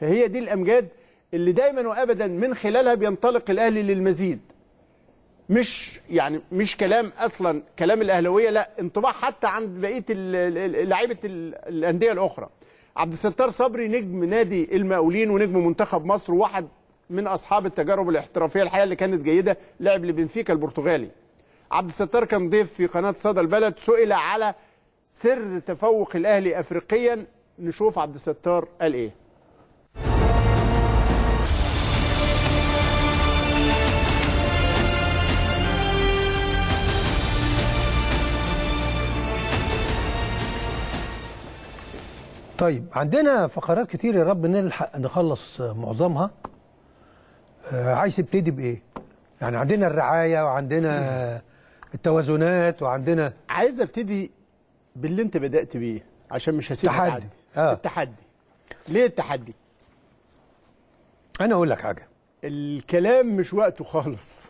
فهي دي الامجاد اللي دايما وابدا من خلالها بينطلق الاهلي للمزيد مش يعني مش كلام اصلا كلام الاهلاويه لا انطباع حتى عند بقيه لعيبه الانديه الاخرى عبد الستار صبري نجم نادي المقاولين ونجم منتخب مصر وواحد من اصحاب التجارب الاحترافيه الحقيقه اللي كانت جيده لعب لبنفيكا البرتغالي عبد الستار كان ضيف في قناه صدى البلد سئل على سر تفوق الاهلي افريقيا نشوف عبد الستار قال ايه طيب عندنا فقرات كتير يا رب نلحق نخلص معظمها آه، عايز تبتدي بايه يعني عندنا الرعايه وعندنا التوازنات وعندنا عايز ابتدي باللي انت بدات بيه عشان مش هسيب التحدي آه. التحدي ليه التحدي انا اقول لك حاجه الكلام مش وقته خالص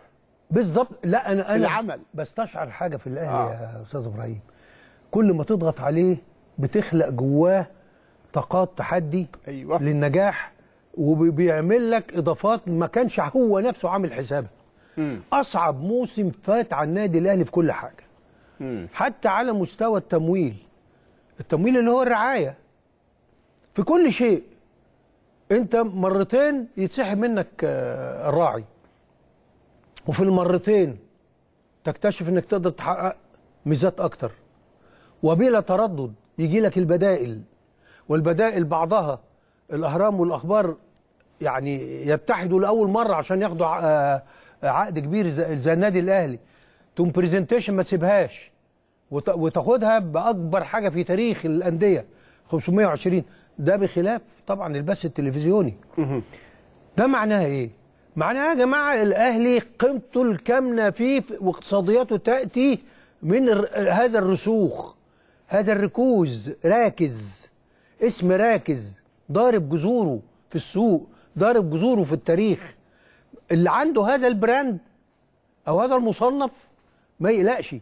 بالظبط لا انا انا العمل بستشعر حاجه في الاهلي آه. يا استاذ ابراهيم كل ما تضغط عليه بتخلق جواه طاقات تحدي أيوة. للنجاح وبيعمل لك اضافات ما كانش هو نفسه عامل حسابها اصعب موسم فات على النادي الاهلي في كل حاجه مم. حتى على مستوى التمويل التمويل اللي هو الرعايه في كل شيء انت مرتين يتسحب منك آه، الراعي وفي المرتين تكتشف انك تقدر تحقق ميزات اكتر وبلا تردد يجي لك البدائل والبدائل بعضها الاهرام والاخبار يعني يتحدوا لاول مره عشان ياخدوا آه، عقد كبير زي النادي الاهلي تقوم برزنتيشن ما تسيبهاش وتاخدها باكبر حاجه في تاريخ الانديه 520 ده بخلاف طبعا البث التلفزيوني ده معناها ايه معناها يا جماعه الاهلي قيمته الكامنه فيه واقتصادياته تاتي من هذا الرسوخ هذا الركوز راكز اسم راكز ضارب جذوره في السوق ضارب جذوره في التاريخ اللي عنده هذا البراند او هذا المصنف ما يقلقش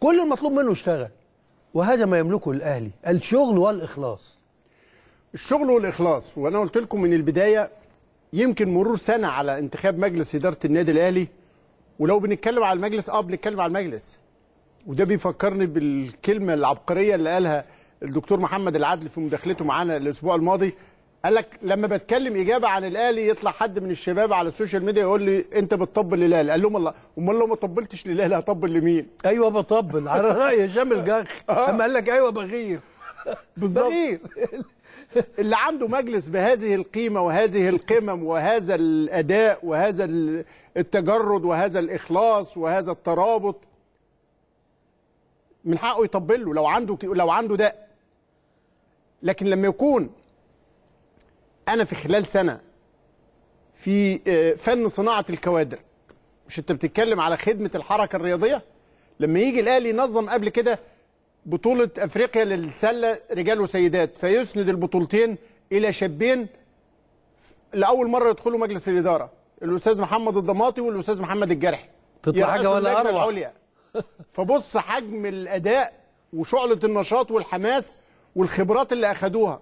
كل المطلوب منه يشتغل وهذا ما يملكه الاهلي الشغل والاخلاص الشغل والاخلاص وانا قلت لكم من البدايه يمكن مرور سنه على انتخاب مجلس اداره النادي الاهلي ولو بنتكلم على المجلس اه بنتكلم على المجلس وده بيفكرني بالكلمه العبقريه اللي قالها الدكتور محمد العدل في مداخلته معانا الاسبوع الماضي قال لك لما بتكلم اجابه عن الاهلي يطلع حد من الشباب على السوشيال ميديا يقول لي انت بتطبل للاهلي قال لهم الله امال لو ما طبلتش للاهلي هطبل لمين ايوه بطبل على راي هشام الجخ آه. اما قال لك ايوه بغير بالظبط بغير اللي عنده مجلس بهذه القيمه وهذه القمم وهذا الاداء وهذا التجرد وهذا الاخلاص وهذا الترابط من حقه يطبل له لو عنده لو عنده ده لكن لما يكون انا في خلال سنه في آه، فن صناعه الكوادر مش انت بتتكلم على خدمه الحركه الرياضيه لما يجي الاهلي ينظم قبل كده بطوله افريقيا للسله رجال وسيدات فيسند البطولتين الى شابين لاول مره يدخلوا مجلس الاداره الاستاذ محمد الضماطي والاستاذ محمد الجرحي تطلع حاجه ولا اروع العليا فبص حجم الاداء وشعله النشاط والحماس والخبرات اللي اخدوها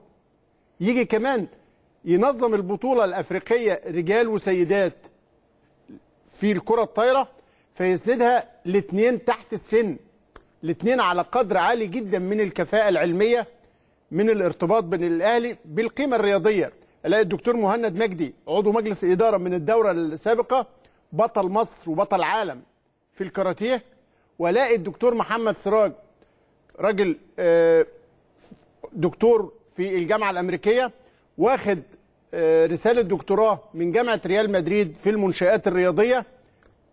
يجي كمان ينظم البطولة الأفريقية رجال وسيدات في الكرة الطايرة فيسندها الاثنين تحت السن الاثنين على قدر عالي جدا من الكفاءة العلمية من الارتباط بين الأهلي بالقيمة الرياضية الاقي الدكتور مهند مجدي عضو مجلس إدارة من الدورة السابقة بطل مصر وبطل عالم في الكاراتيه والاقي الدكتور محمد سراج راجل آه، دكتور في الجامعة الأمريكية واخد آه، رساله دكتوراه من جامعه ريال مدريد في المنشات الرياضيه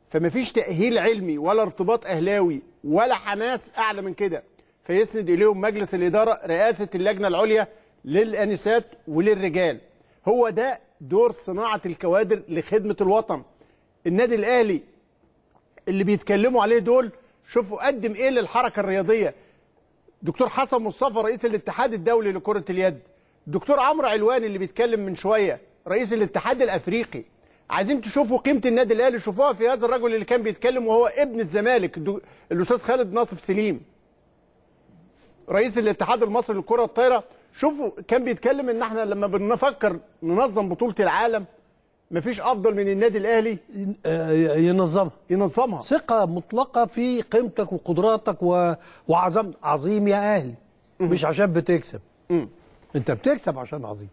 فمفيش تاهيل علمي ولا ارتباط اهلاوي ولا حماس اعلى من كده فيسند اليهم مجلس الاداره رئاسه اللجنه العليا للانسات وللرجال هو ده دور صناعه الكوادر لخدمه الوطن النادي الاهلي اللي بيتكلموا عليه دول شوفوا قدم ايه للحركه الرياضيه دكتور حسن مصطفى رئيس الاتحاد الدولي لكره اليد دكتور عمرو علوان اللي بيتكلم من شويه رئيس الاتحاد الافريقي عايزين تشوفوا قيمه النادي الاهلي شوفوها في هذا الرجل اللي كان بيتكلم وهو ابن الزمالك الاستاذ خالد ناصف سليم رئيس الاتحاد المصري للكره الطايره شوفوا كان بيتكلم ان احنا لما بنفكر ننظم بطوله العالم مفيش افضل من النادي الاهلي آه، ينظمها ينظمها ثقه مطلقه في قيمتك وقدراتك وعظم عظيم يا اهلي مش عشان بتكسب انت بتكسب عشان عظيم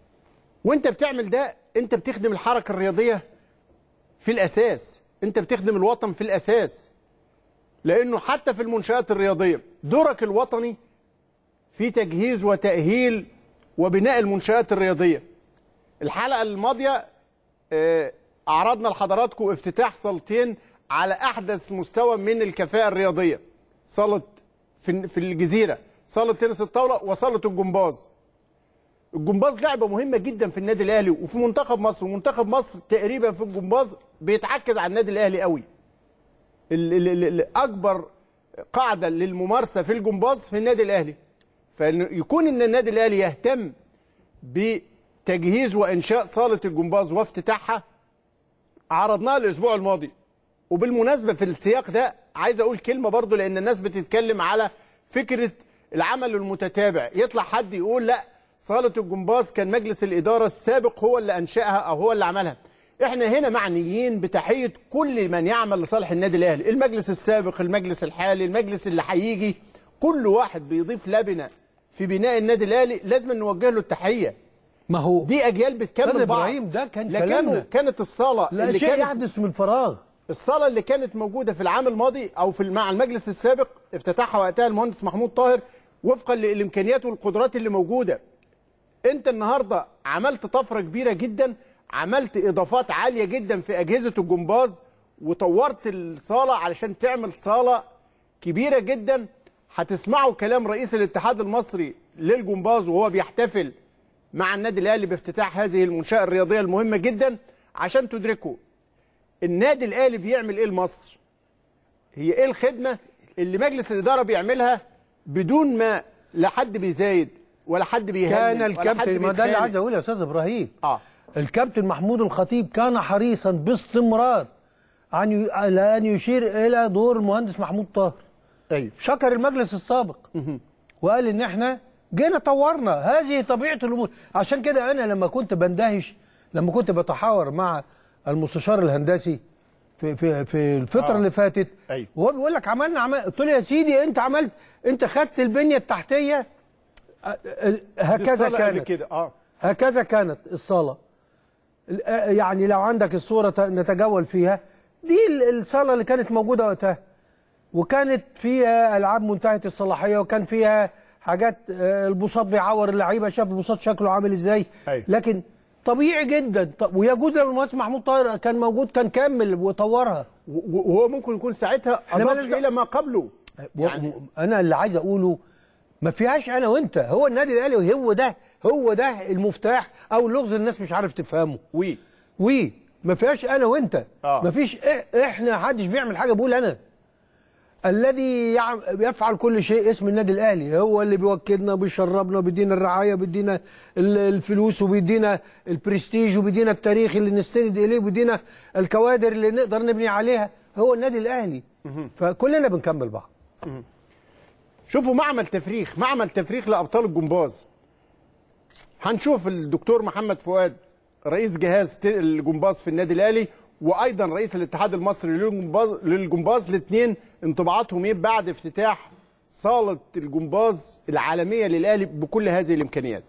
وانت بتعمل ده انت بتخدم الحركه الرياضيه في الاساس انت بتخدم الوطن في الاساس لانه حتى في المنشات الرياضيه دورك الوطني في تجهيز وتاهيل وبناء المنشات الرياضيه الحلقه الماضيه آه، اعرضنا لحضراتكم افتتاح صالتين على احدث مستوى من الكفاءه الرياضيه صاله في الجزيره صاله تنس الطاوله وصاله الجمباز الجمباز لعبه مهمه جدا في النادي الاهلي وفي منتخب مصر ومنتخب مصر تقريبا في الجمباز بيتعكز على النادي الاهلي قوي اكبر قاعده للممارسه في الجمباز في النادي الاهلي فيكون ان النادي الاهلي يهتم بتجهيز وانشاء صاله الجمباز وافتتاحها عرضناها الاسبوع الماضي وبالمناسبه في السياق ده عايز اقول كلمه برضو لان الناس بتتكلم على فكره العمل المتتابع يطلع حد يقول لا صاله الجمباز كان مجلس الاداره السابق هو اللي انشاها او هو اللي عملها احنا هنا معنيين بتحيه كل من يعمل لصالح النادي الاهلي المجلس السابق المجلس الحالي المجلس اللي هيجي كل واحد بيضيف لبنه في بناء النادي الاهلي لازم نوجه له التحيه ما هو دي اجيال بتكمل بعض ابراهيم ده كان لكنه كانت الصاله لا اللي شيء كانت يحدث من فراغ الصاله اللي كانت موجوده في العام الماضي او في مع المجلس السابق افتتحها وقتها المهندس محمود طاهر وفقا للامكانيات والقدرات اللي موجوده انت النهارده عملت طفره كبيره جدا عملت اضافات عاليه جدا في اجهزه الجمباز وطورت الصاله علشان تعمل صاله كبيره جدا هتسمعوا كلام رئيس الاتحاد المصري للجمباز وهو بيحتفل مع النادي الاهلي بافتتاح هذه المنشاه الرياضيه المهمه جدا عشان تدركوا النادي الاهلي بيعمل ايه لمصر هي ايه الخدمه اللي مجلس الاداره بيعملها بدون ما لا حد بيزايد ولا حد بيهاجم كان الكابتن ما ده اللي عايز اقوله يا استاذ ابراهيم اه الكابتن محمود الخطيب كان حريصا باستمرار عن ان يشير الى دور المهندس محمود طاهر ايوه شكر المجلس السابق وقال ان احنا جينا طورنا هذه طبيعه الامور عشان كده انا لما كنت بندهش لما كنت بتحاور مع المستشار الهندسي في في في الفتره آه. اللي فاتت أيوه. وهو بيقول لك عملنا عمل قلت له يا سيدي انت عملت انت خدت البنيه التحتيه هكذا كانت كده اه هكذا كانت الصاله يعني لو عندك الصوره نتجول فيها دي الصاله اللي كانت موجوده وقتها وكانت فيها العاب منتهيه الصلاحيه وكان فيها حاجات آه، البساط بيعور اللعيبه شاف البساط شكله عامل ازاي أيوة. لكن طبيعي جدا ويجوز لو المهندس محمود طاهر كان موجود كان كمل وطورها وهو ممكن يكون ساعتها اضاف الى ما قبله يعني انا اللي عايز اقوله ما فيهاش انا وانت هو النادي الاهلي هو ده هو ده المفتاح او اللغز الناس مش عارف تفهمه وي وي ما فيهاش انا وانت آه. ما فيش احنا حدش بيعمل حاجه بقول انا الذي يفعل كل شيء اسم النادي الاهلي هو اللي بيوكدنا وبيشربنا وبيدينا الرعايه وبيدينا الفلوس وبيدينا البرستيج وبيدينا التاريخ اللي نستند اليه وبيدينا الكوادر اللي نقدر نبني عليها هو النادي الاهلي فكلنا بنكمل بعض شوفوا معمل تفريخ معمل تفريخ لابطال الجمباز هنشوف الدكتور محمد فؤاد رئيس جهاز الجمباز في النادي الاهلي وايضا رئيس الاتحاد المصري للجمباز للجمباز الاثنين انطباعاتهم ايه بعد افتتاح صاله الجمباز العالميه للاهلي بكل هذه الامكانيات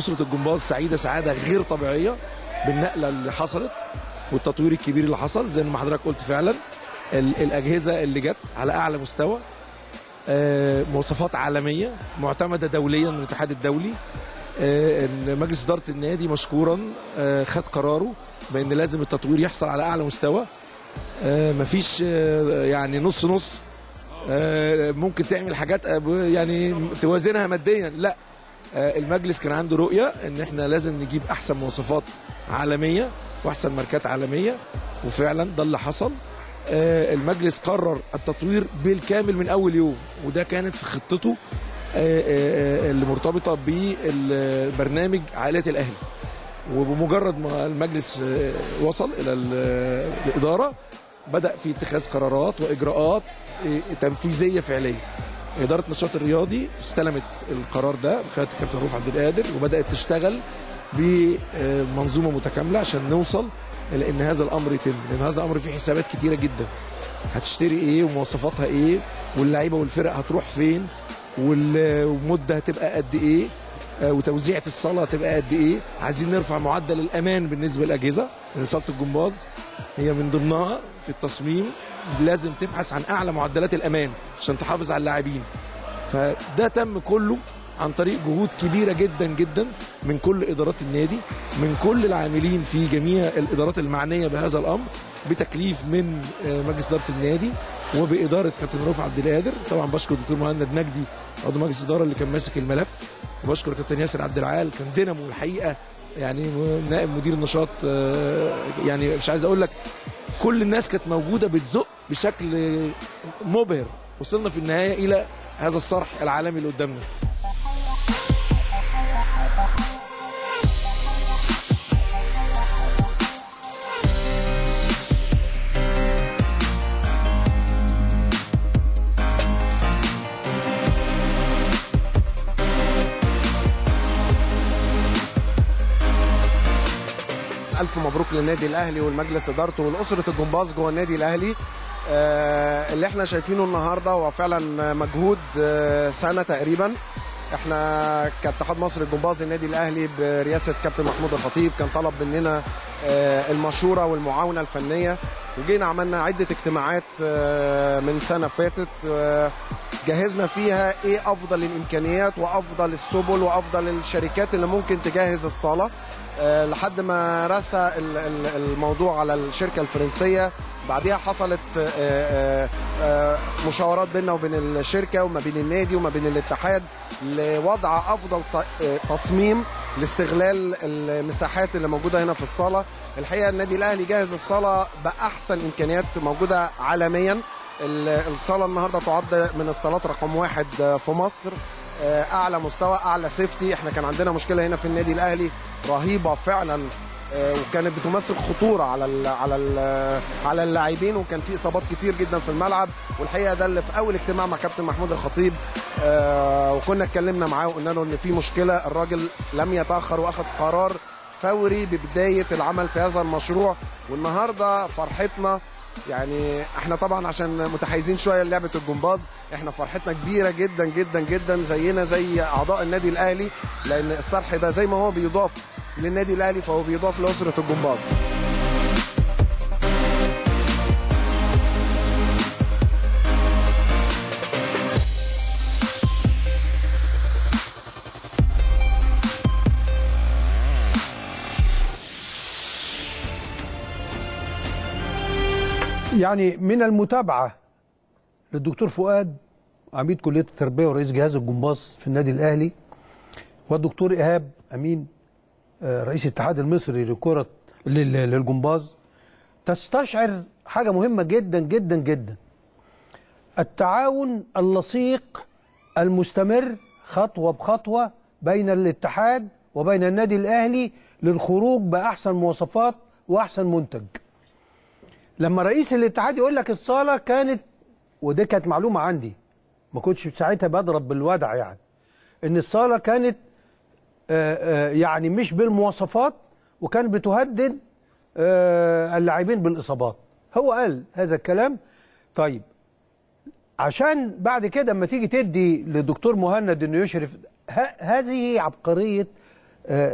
اسره الجمباز سعيده سعاده غير طبيعيه بالنقله اللي حصلت والتطوير الكبير اللي حصل زي ما حضرتك قلت فعلا الاجهزه اللي جت على اعلى مستوى آه، مواصفات عالميه معتمده دوليا من الاتحاد الدولي آه، مجلس اداره النادي مشكورا آه، خد قراره بان لازم التطوير يحصل على اعلى مستوى مفيش يعني نص نص ممكن تعمل حاجات يعني توازنها ماديا لا آه، المجلس كان عنده رؤيه ان احنا لازم نجيب احسن مواصفات عالميه واحسن ماركات عالميه وفعلا ده اللي حصل آه، المجلس قرر التطوير بالكامل من اول يوم وده كانت في خطته آه، اللي مرتبطه ببرنامج عائله الاهلي وبمجرد ما المجلس وصل الى الاداره بدا في اتخاذ قرارات واجراءات تنفيذيه فعليه اداره النشاط الرياضي استلمت القرار ده بقياده الكابتن رؤوف عبد القادر وبدات تشتغل بمنظومه متكامله عشان نوصل لان هذا الامر يتم لان هذا الامر فيه حسابات كتيره جدا هتشتري ايه ومواصفاتها ايه واللعيبه والفرق هتروح فين والمده هتبقى قد ايه آه، وتوزيعه الصاله هتبقى قد ايه عايزين نرفع معدل الامان بالنسبه للاجهزه صاله الجمباز هي من ضمنها في التصميم لازم تبحث عن اعلى معدلات الامان عشان تحافظ على اللاعبين فده تم كله عن طريق جهود كبيره جدا جدا من كل ادارات النادي من كل العاملين في جميع الادارات المعنيه بهذا الامر بتكليف من آه، مجلس اداره النادي وباداره كابتن رفع عبد القادر طبعا بشكر الدكتور مهند مجدي عضو مجلس الاداره اللي كان ماسك الملف وبشكر كابتن ياسر عبد العال كان دينامو الحقيقه يعني نائب مدير النشاط آه، يعني مش عايز اقول لك كل الناس كانت موجوده بتزق بشكل مبهر وصلنا في النهايه الى هذا الصرح العالمي اللي قدامنا الف مبروك للنادي الاهلي والمجلس ادارته والاسره الجمباز جوه النادي الاهلي آه، اللي احنا شايفينه النهارده هو فعلا مجهود آه، سنه تقريبا احنا كاتحاد مصر الجمباز النادي الاهلي برئاسه كابتن محمود الخطيب كان طلب مننا آه، المشوره والمعاونه الفنيه وجينا عملنا عده اجتماعات من سنه فاتت جهزنا فيها ايه افضل الامكانيات وافضل السبل وافضل الشركات اللي ممكن تجهز الصاله آه، لحد ما رسى الموضوع على الشركة الفرنسية بعدها حصلت آه، آه، مشاورات بيننا وبين الشركة وما بين النادي وما بين الاتحاد لوضع أفضل تصميم لاستغلال المساحات اللي موجوده هنا في الصاله الحقيقه النادي الاهلي جاهز الصاله باحسن امكانيات موجوده عالميا الصاله النهارده تعد من الصالات رقم واحد في مصر آه، اعلى مستوى اعلى سيفتي احنا كان عندنا مشكله هنا في النادي الاهلي رهيبه فعلا آه، وكانت بتمثل خطوره على الـ على الـ آه، على اللاعبين وكان في اصابات كتير جدا في الملعب والحقيقه ده اللي في اول اجتماع مع كابتن محمود الخطيب وكنا اتكلمنا معاه وقلنا له ان في مشكله الراجل لم يتاخر واخذ قرار فوري ببدايه العمل في هذا المشروع والنهارده فرحتنا يعني احنا طبعا عشان متحيزين شويه للعبه الجمباز احنا فرحتنا كبيره جدا جدا جدا زينا زي اعضاء النادي الاهلي لان الصرح ده زي ما هو بيضاف للنادي الاهلي فهو بيضاف لاسره الجمباز يعني من المتابعه للدكتور فؤاد عميد كليه التربيه ورئيس جهاز الجمباز في النادي الاهلي والدكتور ايهاب امين آه، رئيس الاتحاد المصري لكره للجمباز تستشعر حاجه مهمه جدا جدا جدا التعاون اللصيق المستمر خطوه بخطوه بين الاتحاد وبين النادي الاهلي للخروج باحسن مواصفات واحسن منتج لما رئيس الاتحاد يقول لك الصاله كانت ودي كانت معلومه عندي ما كنتش ساعتها بضرب بالوضع يعني ان الصاله كانت آه، آه، يعني مش بالمواصفات وكان بتهدد آه، اللاعبين بالاصابات هو قال هذا الكلام طيب عشان بعد كده اما تيجي تدي لدكتور مهند انه يشرف هذه عبقريه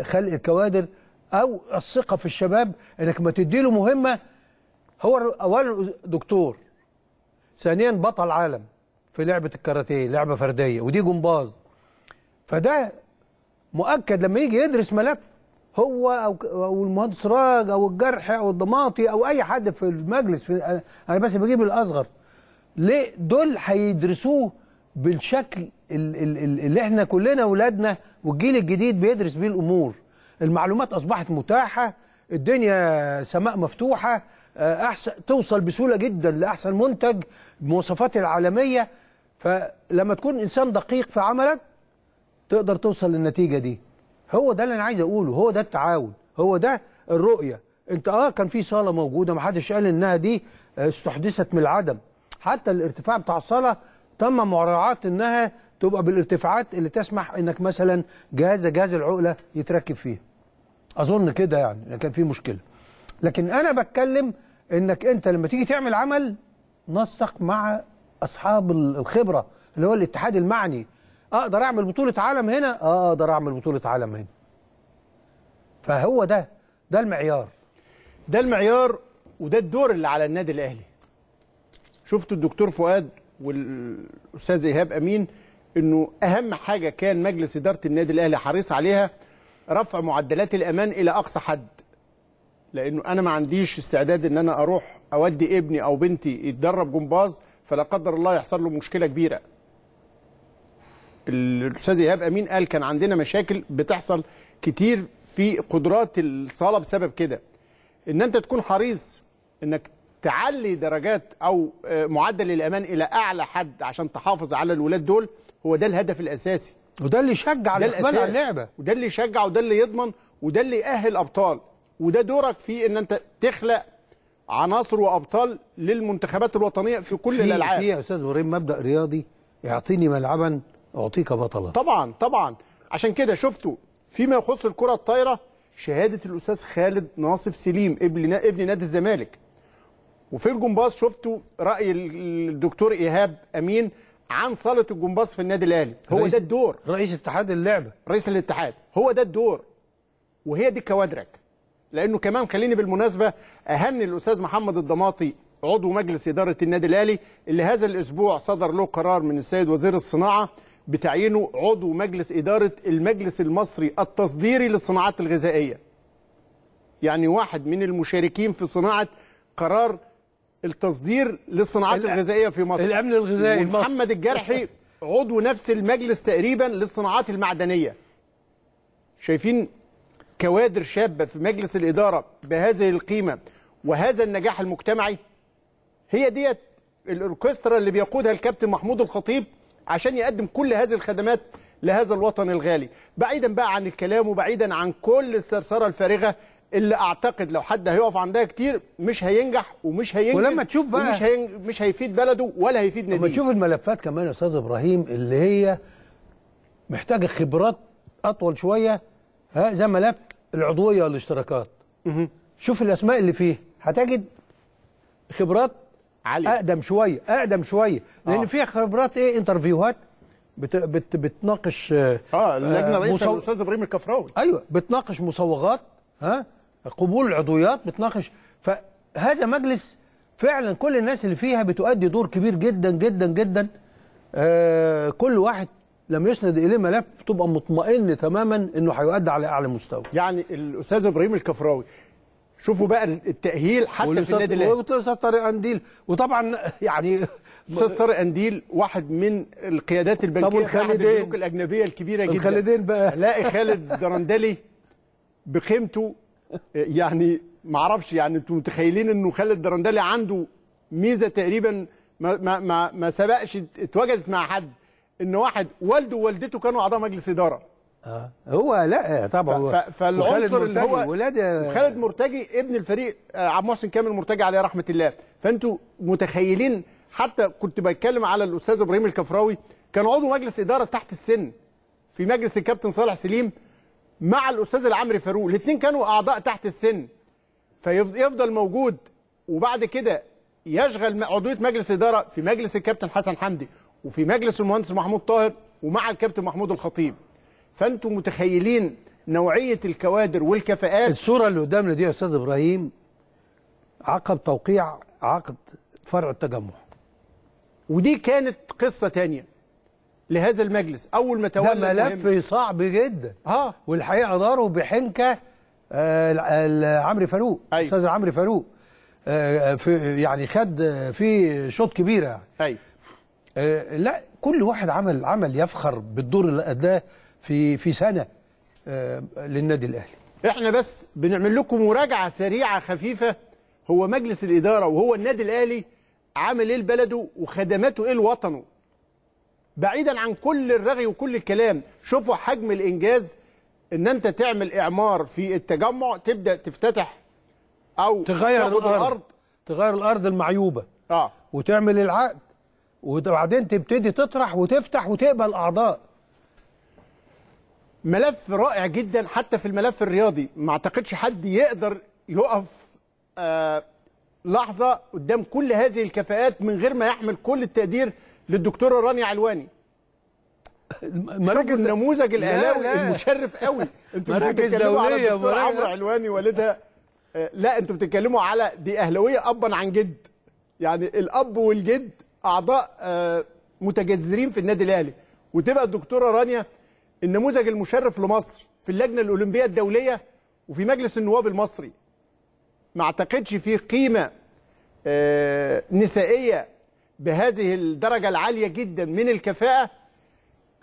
خلق الكوادر او الثقه في الشباب انك ما تديله مهمه هو اولا دكتور ثانيا بطل عالم في لعبه الكاراتيه لعبه فرديه ودي جمباز فده مؤكد لما يجي يدرس ملف هو او المهندس راج او الجرح او الضماطي او اي حد في المجلس في انا بس بجيب الاصغر ليه دول هيدرسوه بالشكل اللي احنا كلنا ولادنا والجيل الجديد بيدرس بيه الامور المعلومات اصبحت متاحه الدنيا سماء مفتوحه آه، احسن توصل بسهوله جدا لاحسن منتج بمواصفات العالميه فلما تكون انسان دقيق في عملك تقدر توصل للنتيجه دي هو ده اللي انا عايز اقوله هو ده التعاون هو ده الرؤيه انت اه كان في صاله موجوده ما حدش قال انها دي آه، استحدثت من العدم حتى الارتفاع بتاع الصاله تم مراعاه انها تبقى بالارتفاعات اللي تسمح انك مثلا جهاز جهاز العقله يتركب فيها اظن كده يعني كان في مشكله لكن انا بتكلم انك انت لما تيجي تعمل عمل نسق مع اصحاب الخبره اللي هو الاتحاد المعني اقدر اعمل بطوله عالم هنا اقدر اعمل بطوله عالم هنا فهو ده ده المعيار ده المعيار وده الدور اللي على النادي الاهلي شفت الدكتور فؤاد والاستاذ ايهاب امين انه اهم حاجه كان مجلس اداره النادي الاهلي حريص عليها رفع معدلات الامان الى اقصى حد لانه انا ما عنديش استعداد ان انا اروح اودي ابني او بنتي يتدرب جمباز فلا قدر الله يحصل له مشكله كبيره الاستاذ ايهاب امين قال كان عندنا مشاكل بتحصل كتير في قدرات الصاله بسبب كده ان انت تكون حريص انك تعلي درجات او آه، معدل الامان الى اعلى حد عشان تحافظ على الولاد دول هو ده الهدف الاساسي وده اللي يشجع على اللعبه وده اللي يشجع وده اللي يضمن وده اللي يأهل ابطال وده دورك في ان انت تخلق عناصر وابطال للمنتخبات الوطنيه في كل الالعاب في يا استاذ ابراهيم مبدا رياضي اعطيني ملعبا اعطيك بطلا طبعا طبعا عشان كده شفتوا فيما يخص الكره الطايره شهاده الاستاذ خالد ناصف سليم ابن ابن نادي الزمالك وفي الجمباز شفتوا راي الدكتور ايهاب امين عن صاله الجمباز في النادي الاهلي هو ده الدور رئيس اتحاد اللعبه رئيس الاتحاد هو ده الدور وهي دي كوادرك لانه كمان خليني بالمناسبه اهني الاستاذ محمد الضماطي عضو مجلس اداره النادي الاهلي اللي هذا الاسبوع صدر له قرار من السيد وزير الصناعه بتعيينه عضو مجلس اداره المجلس المصري التصديري للصناعات الغذائيه. يعني واحد من المشاركين في صناعه قرار التصدير للصناعات الغذائيه في مصر. الامن الغذائي محمد الجرحي عضو نفس المجلس تقريبا للصناعات المعدنيه. شايفين كوادر شابه في مجلس الاداره بهذه القيمه وهذا النجاح المجتمعي هي ديت الاوركسترا اللي بيقودها الكابتن محمود الخطيب عشان يقدم كل هذه الخدمات لهذا الوطن الغالي بعيدا بقى عن الكلام وبعيدا عن كل الثرثره الفارغه اللي اعتقد لو حد هيقف عندها كتير مش هينجح ومش هينجح ولما تشوف بقى ومش هينج... مش هيفيد بلده ولا هيفيد ناديه لما تشوف الملفات كمان يا استاذ ابراهيم اللي هي محتاجه خبرات اطول شويه ها زي ملف العضويه والاشتراكات شوف الاسماء اللي فيه هتجد خبرات عالية. اقدم شويه اقدم شويه آه. لان آه. فيها خبرات ايه انترفيوهات بت بت بتناقش اه, آه، اللجنه الرئيسة مصو... الاستاذ ابراهيم الكفراوي ايوه بتناقش مصوغات ها قبول العضويات بتناقش فهذا مجلس فعلا كل الناس اللي فيها بتؤدي دور كبير جدا جدا جدا آه كل واحد لما يسند اليه ملف تبقى مطمئن تماما انه هيؤدى على اعلى مستوى يعني الاستاذ ابراهيم الكفراوي شوفوا بقى التاهيل حتى في النادي الاهلي والاستاذ طارق انديل وطبعا يعني استاذ طارق انديل واحد من القيادات البنكيه في احد البنوك الاجنبيه الكبيره جدا الخالدين بقى هلاقي خالد درندلي بقيمته يعني ما اعرفش يعني انتم متخيلين انه خالد درندلي عنده ميزه تقريبا ما ما ما, ما سبقش اتوجدت مع حد ان واحد والده ووالدته كانوا اعضاء مجلس اداره اه هو لا آه، طبعا ف... فالعنصر اللي هو ولاد خالد مرتجي ابن الفريق آه، عبد المحسن كامل مرتجي عليه رحمه الله فانتوا متخيلين حتى كنت بتكلم على الاستاذ ابراهيم الكفراوي كان عضو مجلس اداره تحت السن في مجلس الكابتن صالح سليم مع الاستاذ العمري فاروق الاثنين كانوا اعضاء تحت السن فيفضل موجود وبعد كده يشغل عضويه مجلس اداره في مجلس الكابتن حسن حمدي وفي مجلس المهندس محمود طاهر ومع الكابتن محمود الخطيب فانتم متخيلين نوعيه الكوادر والكفاءات الصوره اللي قدامنا دي يا استاذ ابراهيم عقب توقيع عقد فرع التجمع ودي كانت قصه ثانيه لهذا المجلس اول ما تولى ده ملف صعب جدا اه والحقيقه داره بحنكه آه عمرو فاروق أيوة. استاذ عمرو فاروق آه في يعني خد آه، في شوط كبيره يعني أيوة. آه، لا كل واحد عمل عمل يفخر بالدور اللي اداه في في سنه آه، للنادي الاهلي احنا بس بنعمل لكم مراجعه سريعه خفيفه هو مجلس الاداره وهو النادي الاهلي عامل ايه لبلده وخدماته ايه لوطنه بعيدا عن كل الرغي وكل الكلام شوفوا حجم الانجاز ان انت تعمل اعمار في التجمع تبدا تفتتح او تغير الارض, الأرض. تغير الارض المعيوبه اه وتعمل العقد وبعدين تبتدي تطرح وتفتح وتقبل اعضاء ملف رائع جدا حتى في الملف الرياضي ما اعتقدش حد يقدر يقف آه لحظه قدام كل هذه الكفاءات من غير ما يحمل كل التقدير للدكتوره رانيا علواني مراكز النموذج الاهلاوي المشرف قوي انتوا بتتكلموا على عمرو علواني والدها آه، لا انتوا بتتكلموا على دي اهلاويه ابا عن جد يعني الاب والجد اعضاء آه، متجذرين في النادي الاهلي وتبقى الدكتوره رانيا النموذج المشرف لمصر في اللجنه الاولمبيه الدوليه وفي مجلس النواب المصري ما اعتقدش فيه قيمه آه، نسائيه بهذه الدرجه العاليه جدا من الكفاءه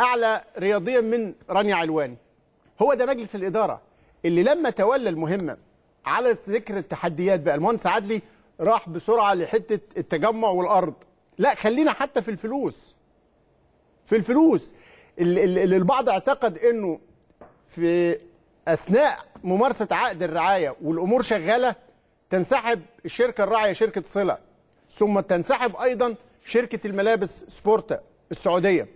اعلى رياضيا من رانيا علواني هو ده مجلس الاداره اللي لما تولى المهمه على ذكر التحديات بقى المهندس عدلي راح بسرعه لحته التجمع والارض لا خلينا حتى في الفلوس في الفلوس اللي البعض اعتقد انه في اثناء ممارسه عقد الرعايه والامور شغاله تنسحب الشركه الراعيه شركه صله ثم تنسحب ايضا شركه الملابس سبورتا السعوديه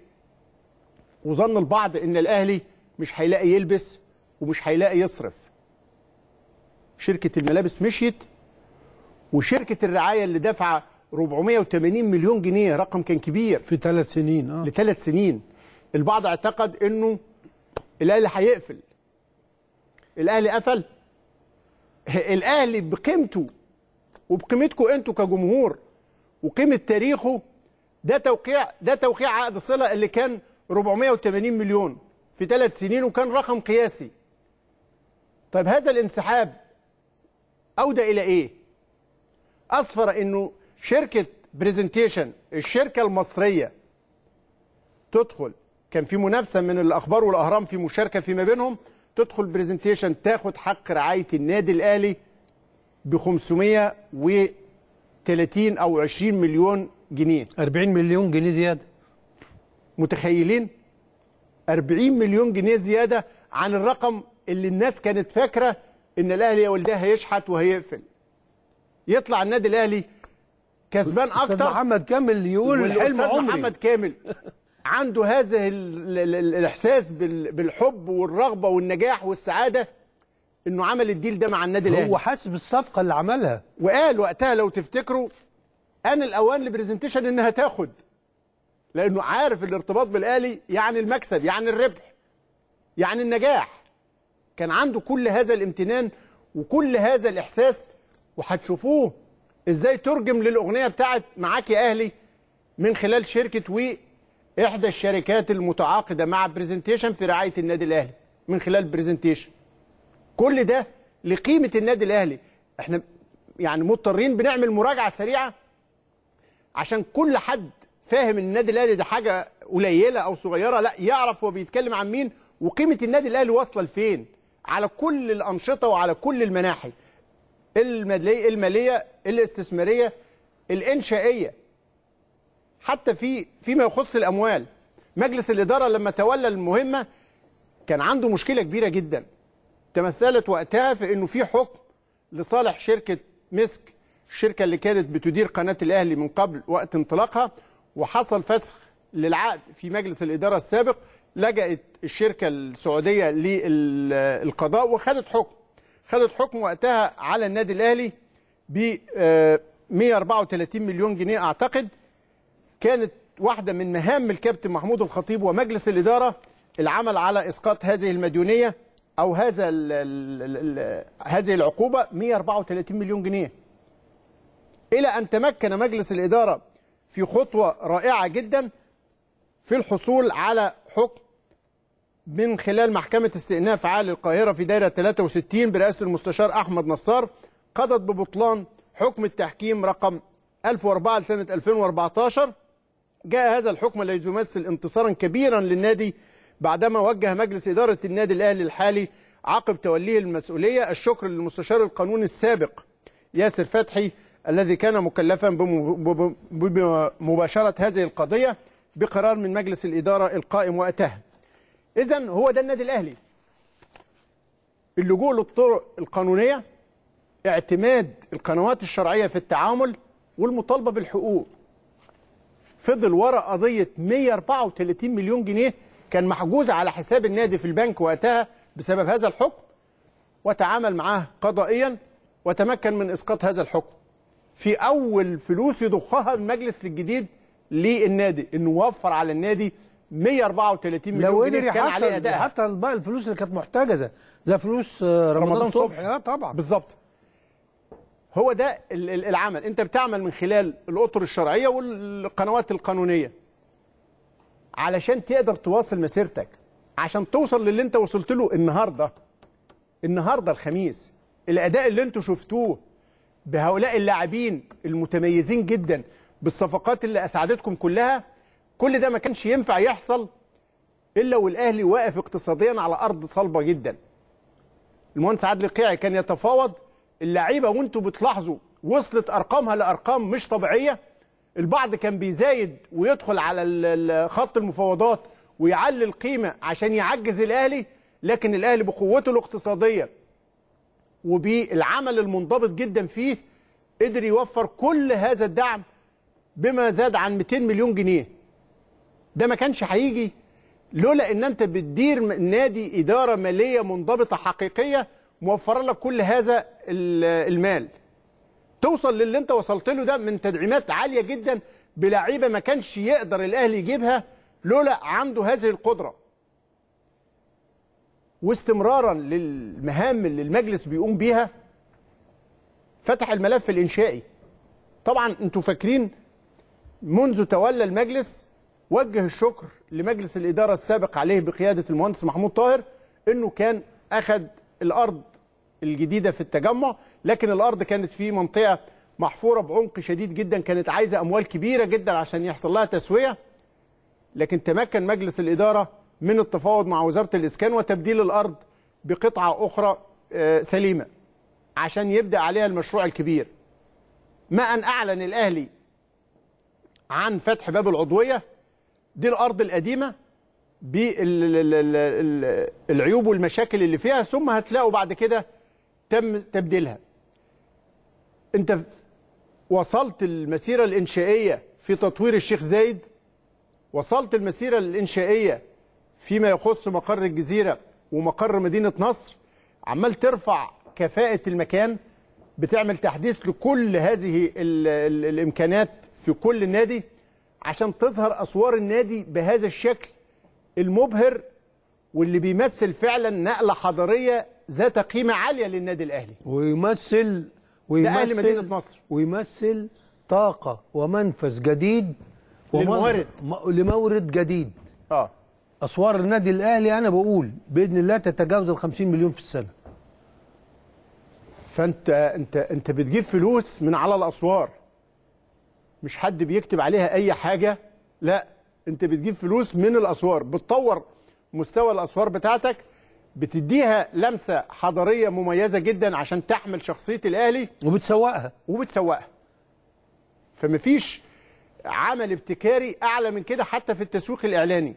وظن البعض ان الاهلي مش هيلاقي يلبس ومش هيلاقي يصرف شركه الملابس مشيت وشركه الرعايه اللي دافعه 480 مليون جنيه رقم كان كبير في ثلاث سنين اه لثلاث سنين البعض اعتقد انه الاهلي هيقفل الاهلي قفل الاهلي بقيمته وبقيمتكم انتوا كجمهور وقيمه تاريخه ده توقيع ده توقيع عقد صله اللي كان 480 مليون في ثلاث سنين وكان رقم قياسي طيب هذا الانسحاب اودى الى ايه اصفر انه شركه برزنتيشن الشركه المصريه تدخل كان في منافسه من الاخبار والاهرام في مشاركه فيما بينهم تدخل برزنتيشن تاخد حق رعايه النادي الاهلي ب 530 او 20 مليون جنيه 40 مليون جنيه زياده متخيلين 40 مليون جنيه زياده عن الرقم اللي الناس كانت فاكره ان الاهلي يا ولدها هيشحت وهيقفل يطلع النادي الاهلي كسبان اكتر محمد كامل يقول حلم عمري محمد كامل عنده هذا الاحساس بالحب والرغبه والنجاح والسعاده انه عمل الديل ده مع النادي الاهلي هو حاسس بالصفقه اللي عملها وقال وقتها لو تفتكروا انا الاوان لبرزنتيشن انها تاخد لانه عارف الارتباط بالاهلي يعني المكسب يعني الربح يعني النجاح كان عنده كل هذا الامتنان وكل هذا الاحساس وهتشوفوه ازاي ترجم للاغنيه بتاعت معاك يا اهلي من خلال شركه وي احدى الشركات المتعاقده مع برزنتيشن في رعايه النادي الاهلي من خلال برزنتيشن كل ده لقيمه النادي الاهلي احنا يعني مضطرين بنعمل مراجعه سريعه عشان كل حد فاهم ان النادي الاهلي ده حاجه قليله او صغيره لا يعرف هو بيتكلم عن مين وقيمه النادي الاهلي واصله لفين على كل الانشطه وعلى كل المناحي الماليه الماليه الاستثماريه الانشائيه حتى في فيما يخص الاموال مجلس الاداره لما تولى المهمه كان عنده مشكله كبيره جدا تمثلت وقتها في انه في حكم لصالح شركه مسك الشركه اللي كانت بتدير قناه الاهلي من قبل وقت انطلاقها وحصل فسخ للعقد في مجلس الاداره السابق لجأت الشركه السعوديه للقضاء وخدت حكم خدت حكم وقتها على النادي الاهلي ب 134 آه، مليون جنيه اعتقد كانت واحده من مهام الكابتن محمود الخطيب ومجلس الاداره العمل على اسقاط هذه المديونيه او هذا الـ ال ال هذه العقوبه 134 مليون جنيه الى ان تمكن مجلس الاداره في خطوه رائعه جدا في الحصول على حكم من خلال محكمة استئناف عالي القاهرة في دائرة 63 برئاسة المستشار أحمد نصار قضت ببطلان حكم التحكيم رقم 1004 لسنة 2014 جاء هذا الحكم الذي يمثل انتصارا كبيرا للنادي بعدما وجه مجلس إدارة النادي الأهلي الحالي عقب توليه المسؤولية الشكر للمستشار القانوني السابق ياسر فتحي الذي كان مكلفا بمباشرة هذه القضية بقرار من مجلس الإدارة القائم وقتها اذا هو ده النادي الاهلي اللجوء للطرق القانونيه اعتماد القنوات الشرعيه في التعامل والمطالبه بالحقوق فضل ورا قضيه 134 مليون جنيه كان محجوز على حساب النادي في البنك وقتها بسبب هذا الحكم وتعامل معاه قضائيا وتمكن من اسقاط هذا الحكم في اول فلوس يضخها المجلس الجديد للنادي انه وفر على النادي 134 مليون لو قدر كان عليه اداء حتى بقى الفلوس اللي كانت محتجزه زي فلوس آه، رمضان, رمضان صبحي اه طبعا بالظبط هو ده العمل انت بتعمل من خلال الاطر الشرعيه والقنوات القانونيه علشان تقدر تواصل مسيرتك عشان توصل للي انت وصلت له النهارده النهارده الخميس الاداء اللي انتوا شفتوه بهؤلاء اللاعبين المتميزين جدا بالصفقات اللي اسعدتكم كلها كل ده ما كانش ينفع يحصل الا والاهلي واقف اقتصاديا على ارض صلبه جدا المهندس عادل القيعي كان يتفاوض اللعيبه وانتم بتلاحظوا وصلت ارقامها لارقام مش طبيعيه البعض كان بيزايد ويدخل على خط المفاوضات ويعلي القيمه عشان يعجز الاهلي لكن الاهلي بقوته الاقتصاديه وبالعمل المنضبط جدا فيه قدر يوفر كل هذا الدعم بما زاد عن 200 مليون جنيه ده ما كانش هيجي لولا ان انت بتدير نادي اداره ماليه منضبطه حقيقيه موفره لك كل هذا المال توصل للي انت وصلت له ده من تدعيمات عاليه جدا بلعيبه ما كانش يقدر الاهلي يجيبها لولا عنده هذه القدره واستمرارا للمهام اللي المجلس بيقوم بيها فتح الملف الانشائي طبعا انتوا فاكرين منذ تولى المجلس وجه الشكر لمجلس الإدارة السابق عليه بقيادة المهندس محمود طاهر أنه كان أخذ الأرض الجديدة في التجمع لكن الأرض كانت في منطقة محفورة بعمق شديد جدا كانت عايزة أموال كبيرة جدا عشان يحصل لها تسوية لكن تمكن مجلس الإدارة من التفاوض مع وزارة الإسكان وتبديل الأرض بقطعة أخرى آه، سليمة عشان يبدأ عليها المشروع الكبير ما أن أعلن الأهلي عن فتح باب العضوية دي الارض القديمه بالعيوب والمشاكل اللي فيها ثم هتلاقوا بعد كده تم تبديلها انت وصلت المسيره الانشائيه في تطوير الشيخ زايد وصلت المسيره الانشائيه فيما يخص مقر الجزيره ومقر مدينه نصر عمال ترفع كفاءه المكان بتعمل تحديث لكل هذه الامكانات في كل نادي عشان تظهر اسوار النادي بهذا الشكل المبهر واللي بيمثل فعلا نقله حضاريه ذات قيمه عاليه للنادي الاهلي ويمثل ويمثل ده اهل مدينه نصر ويمثل طاقه ومنفذ جديد لمورد لمورد جديد اه اسوار النادي الاهلي انا بقول باذن الله تتجاوز ال 50 مليون في السنه فانت انت انت بتجيب فلوس من على الاسوار مش حد بيكتب عليها اي حاجه لا انت بتجيب فلوس من الاسوار بتطور مستوى الاسوار بتاعتك بتديها لمسه حضاريه مميزه جدا عشان تحمل شخصيه الاهلي وبتسوقها وبتسوقها فمفيش عمل ابتكاري اعلى من كده حتى في التسويق الاعلاني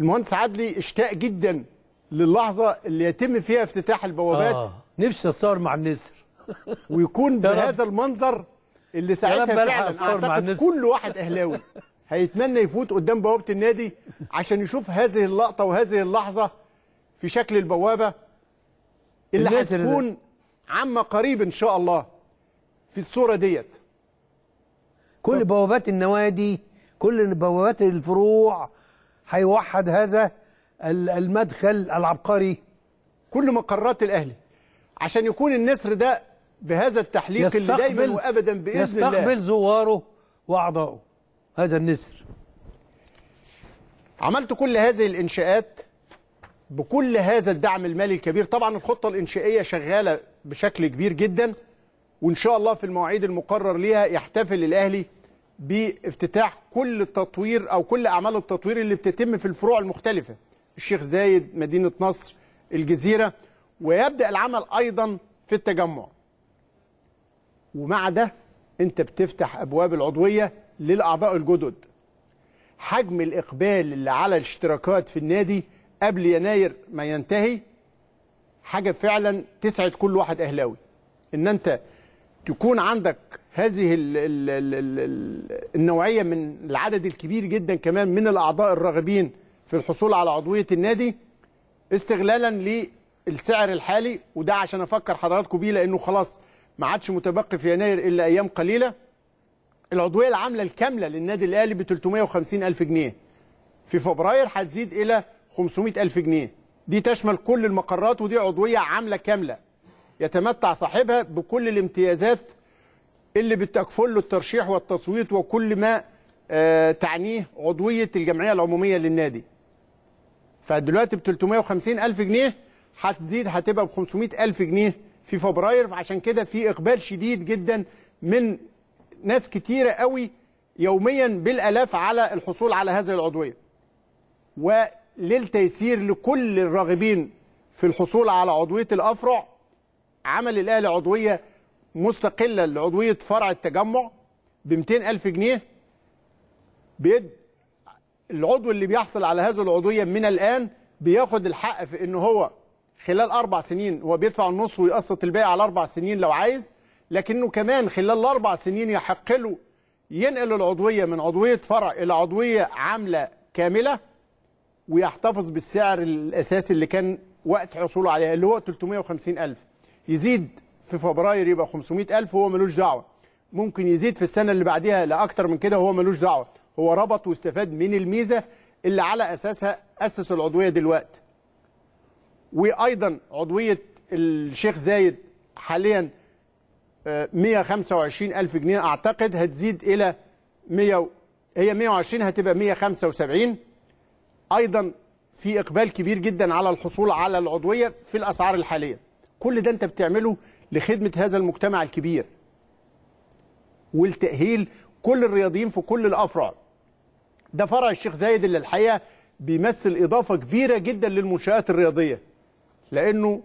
المهندس عدلي اشتاق جدا للحظه اللي يتم فيها افتتاح البوابات آه. نفسي اتصور مع النسر ويكون بهذا المنظر اللي ساعتها فعلا كل واحد اهلاوي هيتمنى يفوت قدام بوابه النادي عشان يشوف هذه اللقطه وهذه اللحظه في شكل البوابه اللي هتكون عما قريب ان شاء الله في الصوره ديت كل بوابات النوادي كل بوابات الفروع هيوحد هذا المدخل العبقري كل مقرات الاهلي عشان يكون النسر ده بهذا التحليق اللي دايما وابدا باذن يستقبل الله يستقبل زواره واعضائه هذا النسر عملت كل هذه الانشاءات بكل هذا الدعم المالي الكبير طبعا الخطه الانشائيه شغاله بشكل كبير جدا وان شاء الله في المواعيد المقرر ليها يحتفل الاهلي بافتتاح كل التطوير او كل اعمال التطوير اللي بتتم في الفروع المختلفه الشيخ زايد مدينه نصر الجزيره ويبدا العمل ايضا في التجمع ومع ده انت بتفتح ابواب العضويه للاعضاء الجدد حجم الاقبال اللي على الاشتراكات في النادي قبل يناير ما ينتهي حاجه فعلا تسعد كل واحد اهلاوي ان انت تكون عندك هذه ال ال ال الـ النوعيه من العدد الكبير جدا كمان من الاعضاء الراغبين في الحصول على عضويه النادي استغلالا للسعر الحالي وده عشان افكر حضراتكم بيه لانه خلاص ما عادش متبقي في يناير الا ايام قليله العضويه العامله الكامله للنادي الاهلي ب 350 الف جنيه في فبراير هتزيد الى 500 الف جنيه دي تشمل كل المقرات ودي عضويه عامله كامله يتمتع صاحبها بكل الامتيازات اللي بتكفل له الترشيح والتصويت وكل ما آه، تعنيه عضويه الجمعيه العموميه للنادي فدلوقتي ب 350 الف جنيه هتزيد هتبقى ب 500 الف جنيه في فبراير عشان كده في اقبال شديد جدا من ناس كتيره قوي يوميا بالالاف على الحصول على هذه العضويه وللتيسير لكل الراغبين في الحصول على عضويه الافرع عمل الاهلي عضويه مستقله لعضويه فرع التجمع ب 200000 جنيه بيد العضو اللي بيحصل على هذه العضويه من الان بياخد الحق في ان هو خلال أربع سنين هو بيدفع النص ويقسط الباقي على أربع سنين لو عايز لكنه كمان خلال الأربع سنين يحق له ينقل العضوية من عضوية فرع إلى عضوية عاملة كاملة ويحتفظ بالسعر الأساسي اللي كان وقت حصوله عليها اللي هو 350000 يزيد في فبراير يبقى 500000 هو ملوش دعوة ممكن يزيد في السنة اللي بعديها لأكتر من كده هو ملوش دعوة هو ربط واستفاد من الميزة اللي على أساسها أسس العضوية دلوقتي وايضا عضويه الشيخ زايد حاليا 125 آه، ألف جنيه أعتقد هتزيد إلى 100 هي 120 هتبقى 175 أيضا في إقبال كبير جدا على الحصول على العضوية في الأسعار الحالية كل ده أنت بتعمله لخدمة هذا المجتمع الكبير والتأهيل كل الرياضيين في كل الأفرع ده فرع الشيخ زايد اللي الحقيقة بيمثل إضافة كبيرة جدا للمنشآت الرياضية لانه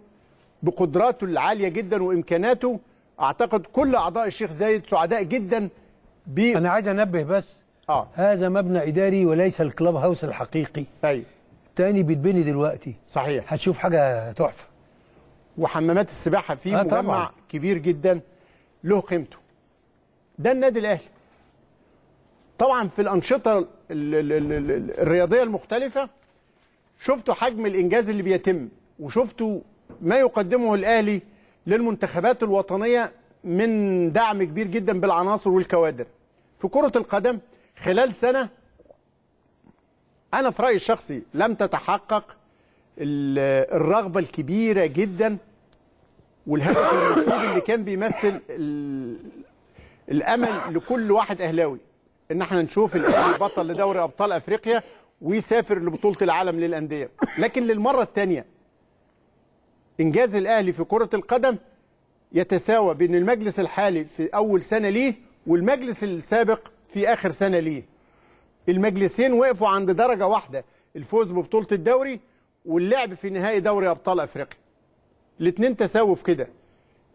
بقدراته العاليه جدا وامكاناته اعتقد كل اعضاء الشيخ زايد سعداء جدا ب انا عايز انبه بس آه. هذا مبنى اداري وليس الكلاب هاوس الحقيقي ايوه تاني بيتبني دلوقتي صحيح هتشوف حاجه تحفه وحمامات السباحه فيه آه مجمع طبعا. كبير جدا له قيمته ده النادي الاهلي طبعا في الانشطه الرياضيه المختلفه شفتوا حجم الانجاز اللي بيتم وشفتوا ما يقدمه الاهلي للمنتخبات الوطنيه من دعم كبير جدا بالعناصر والكوادر في كره القدم خلال سنه انا في رايي الشخصي لم تتحقق الرغبه الكبيره جدا والهدف المشهود اللي كان بيمثل الامل لكل واحد اهلاوي ان احنا نشوف الاهلي بطل لدوري ابطال افريقيا ويسافر لبطوله العالم للانديه لكن للمره الثانيه إنجاز الأهلي في كرة القدم يتساوى بين المجلس الحالي في أول سنة ليه والمجلس السابق في آخر سنة ليه المجلسين وقفوا عند درجة واحدة الفوز ببطولة الدوري واللعب في نهائي دوري أبطال أفريقيا الاثنين تساووا في كده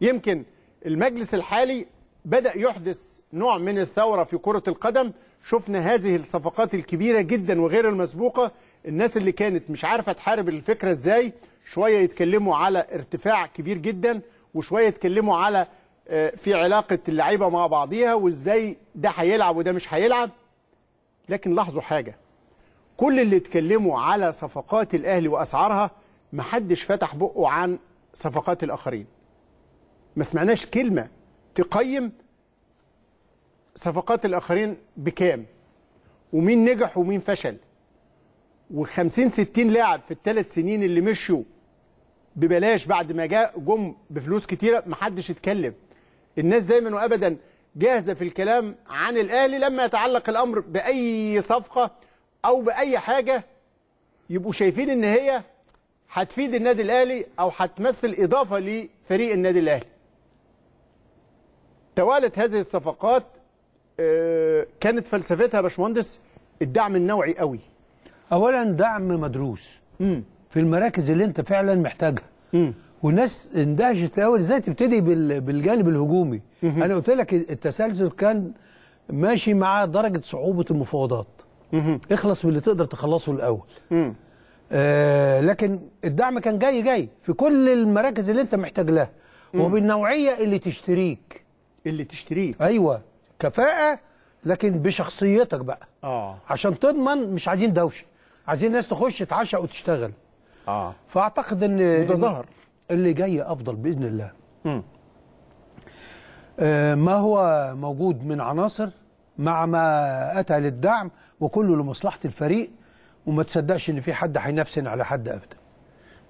يمكن المجلس الحالي بدأ يحدث نوع من الثورة في كرة القدم شفنا هذه الصفقات الكبيرة جدا وغير المسبوقة الناس اللي كانت مش عارفه تحارب الفكره ازاي شويه يتكلموا على ارتفاع كبير جدا وشويه يتكلموا على آه، في علاقه اللعيبه مع بعضيها وازاي ده هيلعب وده مش هيلعب لكن لاحظوا حاجه كل اللي اتكلموا على صفقات الاهلي واسعارها محدش فتح بقه عن صفقات الاخرين ما سمعناش كلمه تقيم صفقات الاخرين بكام ومين نجح ومين فشل و50 60 لاعب في الثلاث سنين اللي مشوا ببلاش بعد ما جاء جم بفلوس كتيره محدش اتكلم الناس دايما وابدا جاهزه في الكلام عن الاهلي لما يتعلق الامر باي صفقه او باي حاجه يبقوا شايفين ان هي هتفيد النادي الاهلي او هتمثل اضافه لفريق النادي الاهلي توالت هذه الصفقات آه، كانت فلسفتها يا باشمهندس الدعم النوعي قوي اولا دعم مدروس مم. في المراكز اللي انت فعلا محتاجها مم. والناس اندهشت الاول ازاي تبتدي بالجانب الهجومي مم. انا قلت لك التسلسل كان ماشي مع درجه صعوبه المفاوضات مم. اخلص باللي تقدر تخلصه الاول آه لكن الدعم كان جاي جاي في كل المراكز اللي انت محتاج لها وبالنوعيه اللي تشتريك اللي تشتريك ايوه كفاءه لكن بشخصيتك بقى اه عشان تضمن مش عايزين دوشه عايزين الناس تخش تعشق وتشتغل اه فاعتقد ان متظاهر ظهر اللي جاي افضل باذن الله امم آه ما هو موجود من عناصر مع ما اتى للدعم وكله لمصلحه الفريق وما تصدقش ان في حد هينافسنا على حد ابدا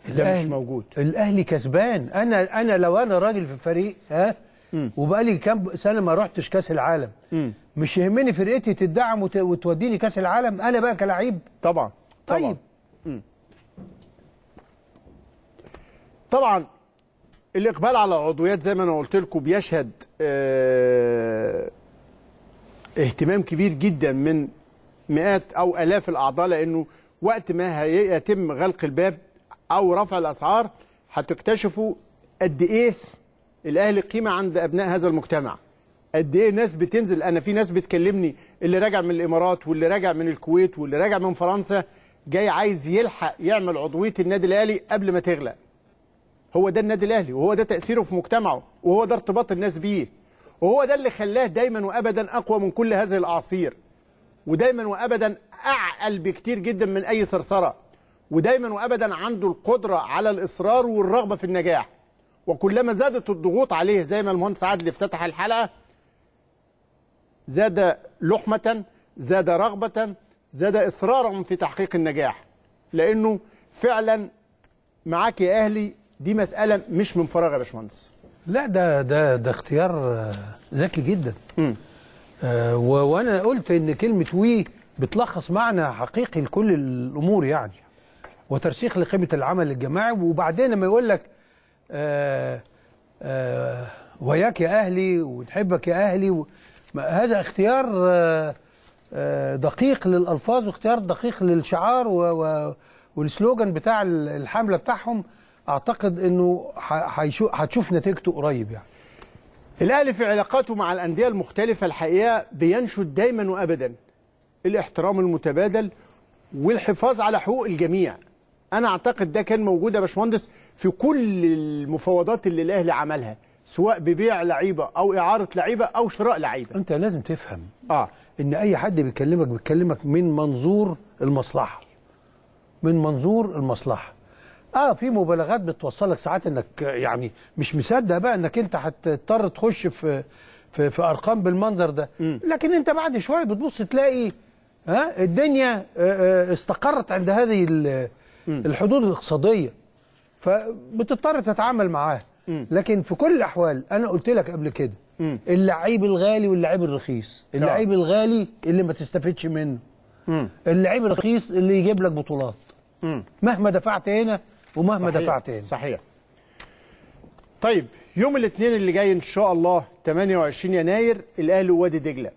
ده مش موجود الاهلي كسبان انا انا لو انا راجل في الفريق ها وبقالي كام سنه ما رحتش كاس العالم مم. مش يهمني فرقتي تدعم وتوديني كاس العالم انا بقى كلاعب طبعا طبعا طيب. طبعا الاقبال على العضويات زي ما انا قلت لكم بيشهد اه اهتمام كبير جدا من مئات او الاف الاعضاء لانه وقت ما هيتم غلق الباب او رفع الاسعار هتكتشفوا قد ايه الاهلي قيمه عند ابناء هذا المجتمع قد ايه ناس بتنزل انا في ناس بتكلمني اللي راجع من الامارات واللي راجع من الكويت واللي راجع من فرنسا جاي عايز يلحق يعمل عضويه النادي الاهلي قبل ما تغلق هو ده النادي الاهلي وهو ده تاثيره في مجتمعه وهو ده ارتباط الناس بيه وهو ده اللي خلاه دايما وابدا اقوى من كل هذه الاعاصير ودايما وابدا اعقل بكتير جدا من اي صرصره ودايما وابدا عنده القدره على الاصرار والرغبه في النجاح وكلما زادت الضغوط عليه زي ما المهندس عادل افتتح الحلقه زاد لحمه زاد رغبه زاد اصرارهم في تحقيق النجاح لأنه فعلا معاك يا أهلي دي مسألة مش من فراغ يا باشمهندس لا ده ده ده اختيار آه، ذكي جدا آه وانا قلت ان كلمه وي بتلخص معنى حقيقي لكل الامور يعني وترسيخ لقيمه العمل الجماعي وبعدين لما يقول لك آه آه وياك يا اهلي ونحبك يا اهلي هذا اختيار آه آه، دقيق للالفاظ واختيار دقيق للشعار و... و... والسلوجان بتاع الحمله بتاعهم اعتقد انه هتشوف نتيجته قريب يعني الاهلي في علاقاته مع الانديه المختلفه الحقيقه بينشد دايما وابدا الاحترام المتبادل والحفاظ على حقوق الجميع انا اعتقد ده كان موجود يا باشمهندس في كل المفاوضات اللي الاهلي عملها سواء ببيع لعيبه او اعاره لعيبه او شراء لعيبه انت لازم تفهم اه ان اي حد بيكلمك بيكلمك من منظور المصلحه من منظور المصلحه اه في مبالغات بتوصلك ساعات انك يعني مش مصدق بقى انك انت هتضطر تخش في في, في ارقام بالمنظر ده لكن انت بعد شويه بتبص تلاقي ها الدنيا آه، آه، استقرت عند هذه الحدود الاقتصاديه فبتضطر تتعامل معاها لكن في كل الاحوال انا قلت لك قبل كده اللعيب الغالي واللعيب الرخيص اللعيب الغالي اللي ما تستفدش منه مم. اللعيب الرخيص اللي يجيب لك بطولات مم. مهما دفعت هنا ومهما صحيح. دفعت هنا صحيح طيب يوم الاثنين اللي جاي ان شاء الله 28 يناير الاهلي ووادي دجله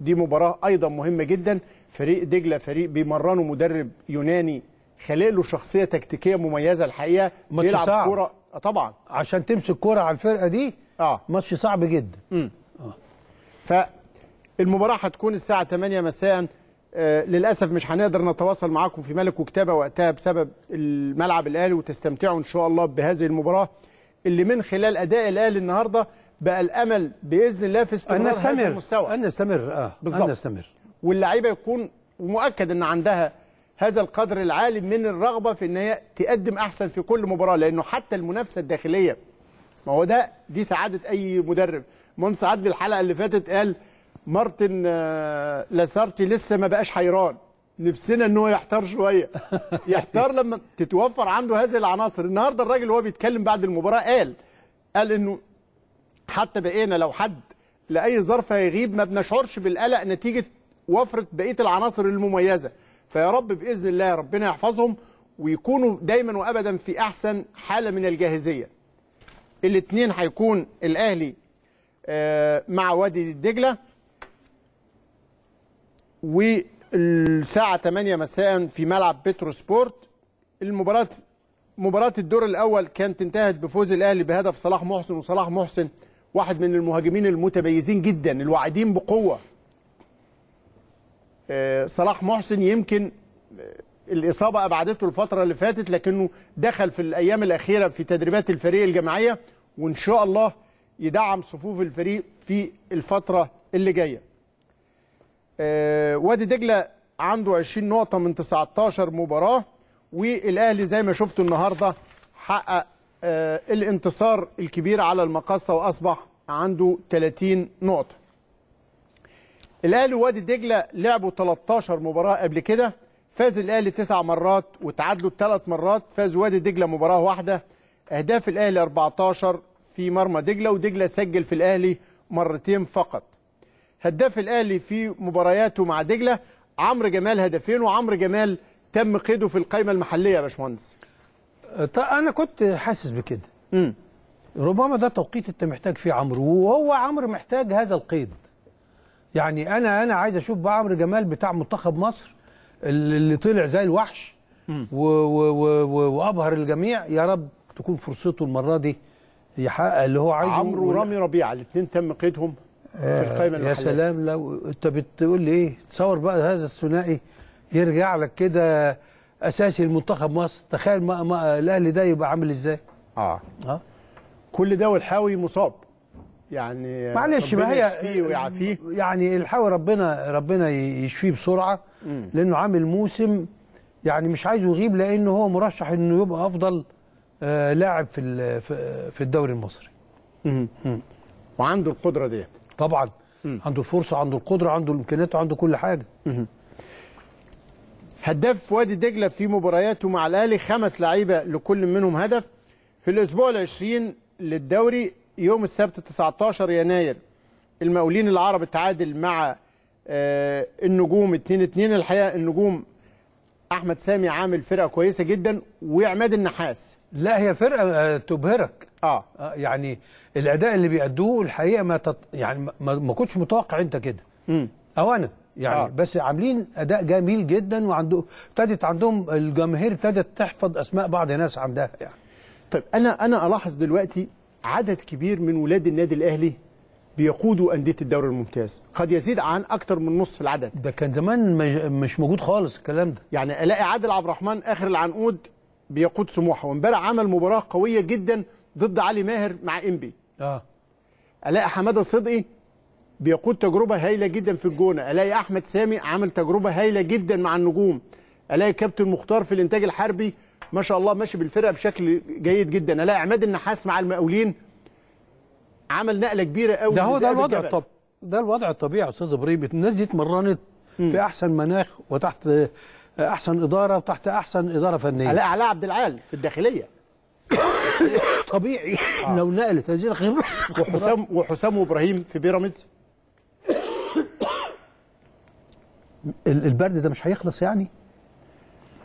دي مباراه ايضا مهمه جدا فريق دجله فريق بيمرنه مدرب يوناني خلق له شخصيه تكتيكيه مميزه الحقيقه بيلعب كوره طبعا عشان تمسك كوره على الفرقه دي اه ماتش صعب جدا امم اه فالمباراه هتكون الساعه 8 مساء آه للاسف مش هنقدر نتواصل معاكم في ملك وكتابه وقتها بسبب الملعب الاهلي وتستمتعوا ان شاء الله بهذه المباراه اللي من خلال اداء الاهلي النهارده بقى الامل باذن الله في استمرار هذا المستوى ان نستمر اه بالظبط نستمر واللعيبه يكون مؤكد ان عندها هذا القدر العالي من الرغبه في ان هي تقدم احسن في كل مباراه لانه حتى المنافسه الداخليه ما هو ده دي سعاده اي مدرب من سعد الحلقه اللي فاتت قال مارتن آه، لاسارتي لسه ما بقاش حيران نفسنا ان هو يحتار شويه يحتار لما تتوفر عنده هذه العناصر النهارده الراجل وهو بيتكلم بعد المباراه قال قال انه حتى بقينا لو حد لاي ظرف هيغيب ما بنشعرش بالقلق نتيجه وفره بقيه العناصر المميزه فيا رب باذن الله ربنا يحفظهم ويكونوا دايما وابدا في احسن حاله من الجاهزيه الاثنين هيكون الاهلي آه، مع وادي الدجله والساعه 8 مساء في ملعب بترو سبورت المباراه مباراه الدور الاول كانت انتهت بفوز الاهلي بهدف صلاح محسن وصلاح محسن واحد من المهاجمين المتميزين جدا الواعدين بقوه آه، صلاح محسن يمكن آه، الإصابة أبعدته الفترة اللي فاتت لكنه دخل في الأيام الأخيرة في تدريبات الفريق الجماعية وان شاء الله يدعم صفوف الفريق في الفتره اللي جايه. آه، وادي دجله عنده 20 نقطه من 19 مباراه والاهلي زي ما شفتوا النهارده حقق آه، الانتصار الكبير على المقاصه واصبح عنده 30 نقطه. الاهلي ووادي دجله لعبوا 13 مباراه قبل كده فاز الاهلي تسع مرات وتعادلوا ثلاث مرات فاز وادي دجله مباراه واحده اهداف الاهلي 14 في مرمى دجله ودجله سجل في الاهلي مرتين فقط هداف الاهلي في مبارياته مع دجله عمرو جمال هدفين وعمرو جمال تم قيده في القائمه المحليه يا باشمهندس أه، انا كنت حاسس بكده امم ربما ده توقيت انت محتاج فيه عمرو وهو عمرو محتاج هذا القيد يعني انا انا عايز اشوف بقى عمرو جمال بتاع منتخب مصر اللي طلع زي الوحش وابهر الجميع يا رب تكون فرصته المرة دي يحقق اللي هو عايزه عمرو ورامي ربيعة الاثنين تم قيدهم آه في القائمة المحلية يا سلام لو انت بتقول لي ايه تصور بقى هذا الثنائي يرجع لك كده اساسي لمنتخب مصر تخيل ما, ما الاهلي ده يبقى عامل ازاي اه اه كل ده والحاوي مصاب يعني معلش ما هي ويعافيه يعني الحاوي ربنا ربنا يشفيه بسرعه لانه عامل موسم يعني مش عايزه يغيب لانه هو مرشح انه يبقى افضل آه، لاعب في في الدوري المصري وعنده القدره دي طبعا عنده الفرصه عنده القدره عنده الامكانيات وعنده كل حاجه هداف وادي دجله في مبارياته مع الاهلي خمس لعيبه لكل منهم هدف في الاسبوع ال20 للدوري يوم السبت 19 يناير المقاولين العرب اتعادل مع آه، النجوم 2 2 الحقيقه النجوم احمد سامي عامل فرقه كويسه جدا وعماد النحاس لا هي فرقه آه، تبهرك آه. اه يعني الاداء اللي بيأدوه الحقيقه ما تط... يعني ما, ما كنتش متوقع انت كده امم او انا يعني آه. بس عاملين اداء جميل جدا وعنده ابتدت عندهم الجماهير ابتدت تحفظ اسماء بعض الناس عندها يعني طيب انا انا الاحظ دلوقتي عدد كبير من ولاد النادي الاهلي بيقودوا انديه الدوري الممتاز قد يزيد عن اكثر من نص العدد ده كان زمان مش موجود خالص الكلام ده يعني الاقي عادل عبد الرحمن اخر العنقود بيقود سموحه وامبارح عمل مباراه قويه جدا ضد علي ماهر مع انبي اه الاقي حماده صدقي بيقود تجربه هايله جدا في الجونه الاقي احمد سامي عمل تجربه هايله جدا مع النجوم الاقي كابتن مختار في الانتاج الحربي ما شاء الله ماشي بالفرقه بشكل جيد جدا الاقي عماد النحاس مع المقاولين عمل نقله كبيره قوي ده هو ده الوضع الطبيعي ده الوضع الطبيعي يا استاذ ابراهيم الناس دي اتمرنت في احسن مناخ وتحت احسن اداره وتحت احسن اداره فنيه علاء علاء عبد العال في الداخليه طبيعي آه. لو نقلت هذه الخبره وحسام وحسام وابراهيم في بيراميدز البرد ده مش هيخلص يعني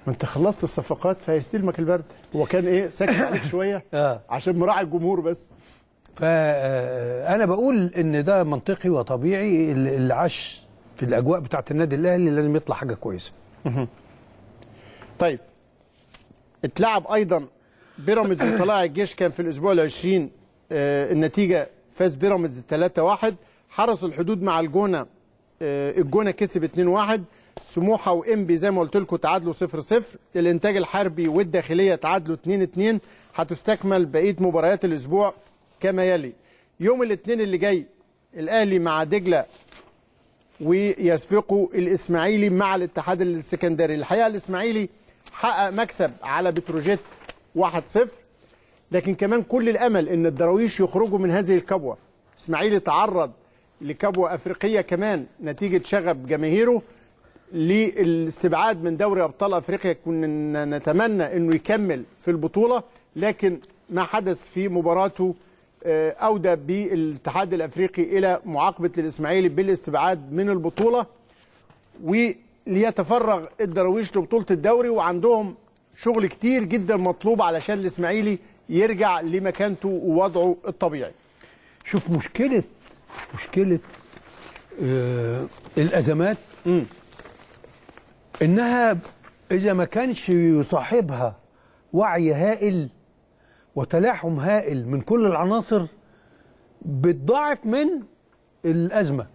ما انت خلصت الصفقات فهيستلمك البرد هو كان ايه ساكت عليك شويه آه. عشان مراعي الجمهور بس فانا آه، بقول ان ده منطقي وطبيعي اللي عاش في الاجواء بتاعه النادي الاهلي لازم يطلع حاجه كويسه طيب اتلعب ايضا بيراميدز وطلائع الجيش كان في الاسبوع ال20 آه النتيجه فاز بيراميدز 3-1 حرس الحدود مع الجونه آه الجونه كسب 2-1 سموحه وانبي زي ما قلت لكم تعادلوا 0-0 الانتاج الحربي والداخليه تعادلوا 2-2 هتستكمل بقيه مباريات الاسبوع كما يلي يوم الاثنين اللي جاي الاهلي مع دجله ويسبقوا الاسماعيلي مع الاتحاد السكندري الحقيقه الاسماعيلي حقق مكسب على بتروجيت 1-0 لكن كمان كل الامل ان الدراويش يخرجوا من هذه الكبوه اسماعيلي تعرض لكبوه افريقيه كمان نتيجه شغب جماهيره للاستبعاد من دوري ابطال افريقيا كنا نتمنى انه يكمل في البطوله لكن ما حدث في مباراته آه، اودى بالاتحاد الافريقي الى معاقبه الاسماعيلي بالاستبعاد من البطوله وليتفرغ الدراويش لبطوله الدوري وعندهم شغل كتير جدا مطلوب علشان الاسماعيلي يرجع لمكانته ووضعه الطبيعي. شوف مشكله مشكله آه الازمات م. انها اذا ما كانش يصاحبها وعي هائل وتلاحم هائل من كل العناصر بتضاعف من الأزمة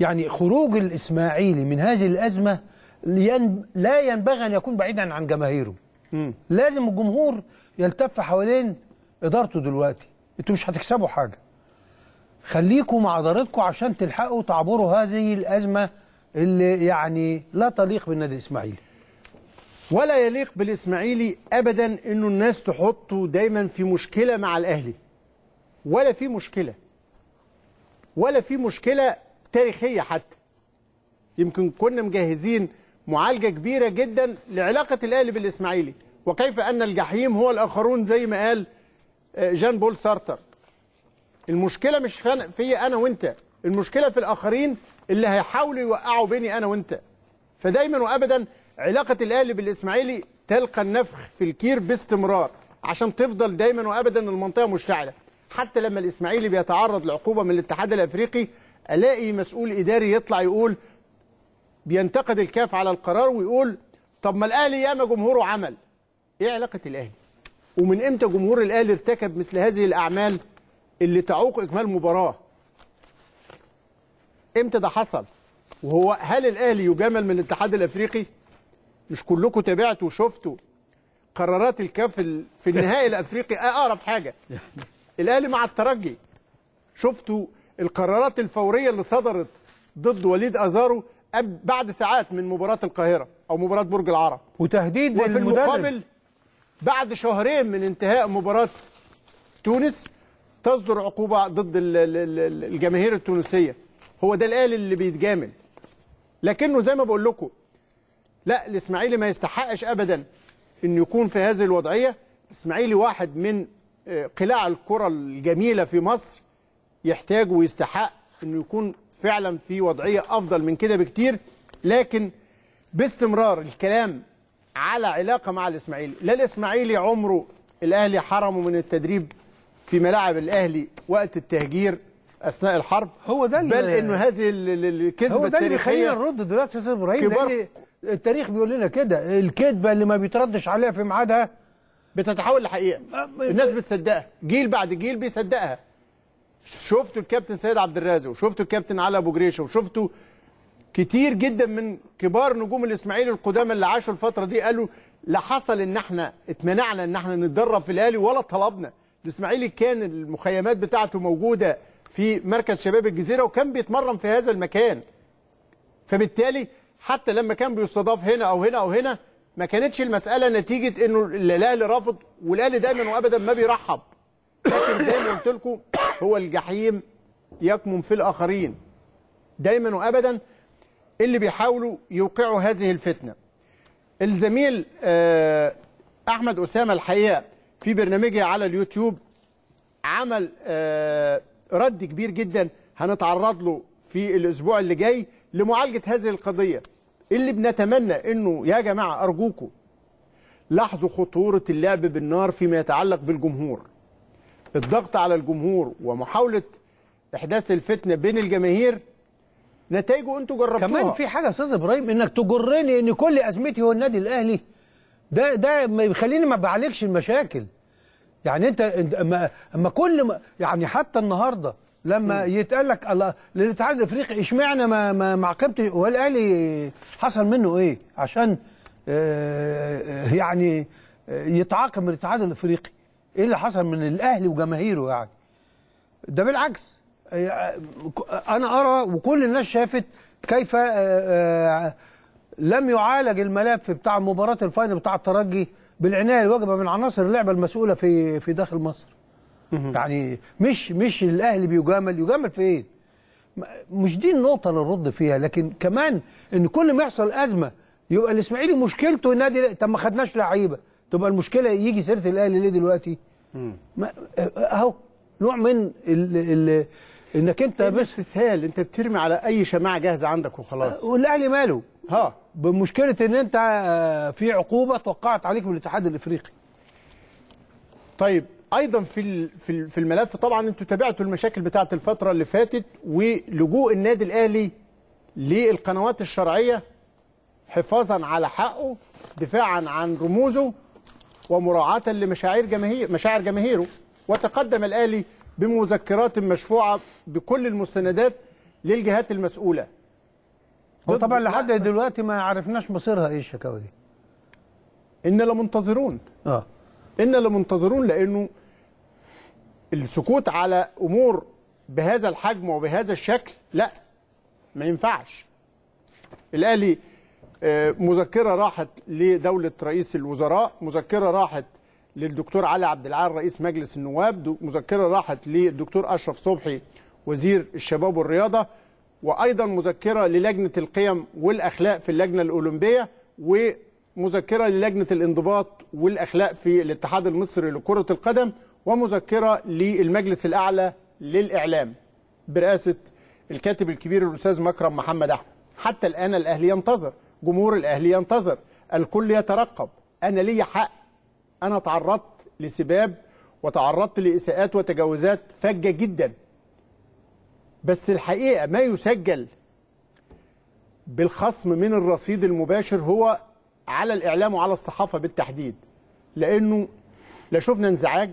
يعني خروج الإسماعيلي من هذه الأزمة لا ينبغي أن يكون بعيدا عن جماهيره لازم الجمهور يلتف حوالين إدارته دلوقتي أنتوا مش هتكسبوا حاجة خليكوا مع دارتكم عشان تلحقوا تعبروا هذه الأزمة اللي يعني لا تليق بالنادي الإسماعيلي ولا يليق بالاسماعيلي ابدا انه الناس تحطه دايما في مشكله مع الاهلي ولا في مشكله ولا في مشكله تاريخيه حتى يمكن كنا مجهزين معالجه كبيره جدا لعلاقه الاهلي بالاسماعيلي وكيف ان الجحيم هو الاخرون زي ما قال آه، جان بول سارتر المشكله مش في انا وانت المشكله في الاخرين اللي هيحاولوا يوقعوا بيني انا وانت فدايما وابدا علاقه الاهلي بالاسماعيلي تلقى النفخ في الكير باستمرار عشان تفضل دايما وابدا المنطقه مشتعله حتى لما الاسماعيلي بيتعرض لعقوبه من الاتحاد الافريقي الاقي مسؤول اداري يطلع يقول بينتقد الكاف على القرار ويقول طب ما الاهلي ياما جمهوره عمل ايه علاقه الاهلي ومن امتى جمهور الاهلي ارتكب مثل هذه الاعمال اللي تعوق اكمال مباراه امتى ده حصل وهو هل الاهلي يجامل من الاتحاد الافريقي؟ مش كلكم تابعتوا وشفتوا قرارات الكاف في النهائي الافريقي آه، اقرب حاجه يعني. الاهلي مع الترجي شفتوا القرارات الفوريه اللي صدرت ضد وليد ازارو بعد ساعات من مباراه القاهره او مباراه برج العرب وتهديد وفي المقابل بعد شهرين من انتهاء مباراه تونس تصدر عقوبه ضد الجماهير التونسيه هو ده الاهلي اللي بيتجامل لكنه زي ما بقول لكم لا الاسماعيلي ما يستحقش ابدا انه يكون في هذه الوضعيه الاسماعيلي واحد من آه، قلاع الكره الجميله في مصر يحتاج ويستحق انه يكون فعلا في وضعيه افضل من كده بكتير لكن باستمرار الكلام على علاقه مع الاسماعيلي لا الاسماعيلي عمره الاهلي حرمه من التدريب في ملاعب الاهلي وقت التهجير اثناء الحرب هو ده بل انه هذه الكذبه هو ده اللي خلينا نرد دلوقتي يا استاذ ابراهيم التاريخ بيقول لنا كده الكذبه اللي ما بيتردش عليها في ميعادها بتتحول لحقيقه الناس بتصدقها جيل بعد جيل بيصدقها شفتوا الكابتن سيد عبد الرازق وشفتوا الكابتن علي ابو جريشه وشفتوا كتير جدا من كبار نجوم الاسماعيلي القدامى اللي عاشوا الفتره دي قالوا لا حصل ان احنا اتمنعنا ان احنا نتدرب في الاهلي ولا طلبنا الاسماعيلي كان المخيمات بتاعته موجوده في مركز شباب الجزيره وكان بيتمرن في هذا المكان فبالتالي حتى لما كان بيستضاف هنا او هنا او هنا ما كانتش المساله نتيجه انه الاهلي رافض والاهلي دايما وابدا ما بيرحب لكن زي ما قلت لكم هو الجحيم يكمن في الاخرين دايما وابدا اللي بيحاولوا يوقعوا هذه الفتنه الزميل آه، احمد اسامه الحقيقه في برنامجه على اليوتيوب عمل آه، رد كبير جدا هنتعرض له في الاسبوع اللي جاي لمعالجه هذه القضيه اللي بنتمنى انه يا جماعه ارجوكم لاحظوا خطوره اللعب بالنار فيما يتعلق بالجمهور الضغط على الجمهور ومحاوله احداث الفتنه بين الجماهير نتائجه انتوا جربتوها كمان في حاجه يا استاذ ابراهيم انك تجرني ان كل ازمتي هو النادي الاهلي ده ده يخليني ما بعالجش المشاكل يعني انت اما اما كل ما يعني حتى النهارده لما يتقال لك للاتحاد الافريقي اشمعنى ما ما ما عاقبتش هو الاهلي حصل منه ايه عشان اه, آه، يعني آه، يتعاقب من الاتحاد الافريقي ايه اللي حصل من الاهلي وجماهيره يعني ده بالعكس آه، انا ارى وكل الناس شافت كيف اه اه لم يعالج الملف بتاع مباراه الفاينل بتاع الترجي بالعنايه الواجبه من عناصر اللعبه المسؤوله في في داخل مصر يعني مش مش الاهلي بيجامل يجامل في ايه مش دي النقطه اللي نرد فيها لكن كمان ان كل ما يحصل ازمه يبقى الاسماعيلي مشكلته النادي طب ما خدناش لعيبه تبقى المشكله يجي سيره الاهلي ليه دلوقتي اهو نوع من ال ال انك انت إيه بس استسهال انت بترمي على اي شماعه جاهزه عندك وخلاص والاهلي ماله ها بمشكله ان انت آه، في عقوبه توقعت عليك من الاتحاد الافريقي طيب ايضا في في الملف طبعا انتوا تابعتوا المشاكل بتاعه الفتره اللي فاتت ولجوء النادي الاهلي للقنوات الشرعيه حفاظا على حقه دفاعا عن رموزه ومراعاه لمشاعر جماهير مشاعر جماهيره وتقدم الاهلي بمذكرات مشفوعه بكل المستندات للجهات المسؤوله هو طبعا لحد دلوقتي ما عرفناش مصيرها ايه الشكاوي دي إن لمنتظرون اه إن لمنتظرون لأنه السكوت على أمور بهذا الحجم وبهذا الشكل لا ما ينفعش الأهلي آه، مذكرة راحت لدولة رئيس الوزراء مذكرة راحت للدكتور علي عبد العال رئيس مجلس النواب مذكرة راحت للدكتور أشرف صبحي وزير الشباب والرياضة وايضا مذكره للجنه القيم والاخلاق في اللجنه الاولمبيه ومذكره للجنه الانضباط والاخلاق في الاتحاد المصري لكره القدم ومذكره للمجلس الاعلى للاعلام برئاسه الكاتب الكبير الاستاذ مكرم محمد احمد حتى الان الاهلي ينتظر جمهور الاهلي ينتظر الكل يترقب انا لي حق انا تعرضت لسباب وتعرضت لاساءات وتجاوزات فجه جدا بس الحقيقه ما يسجل بالخصم من الرصيد المباشر هو على الاعلام وعلى الصحافه بالتحديد لانه لا شفنا انزعاج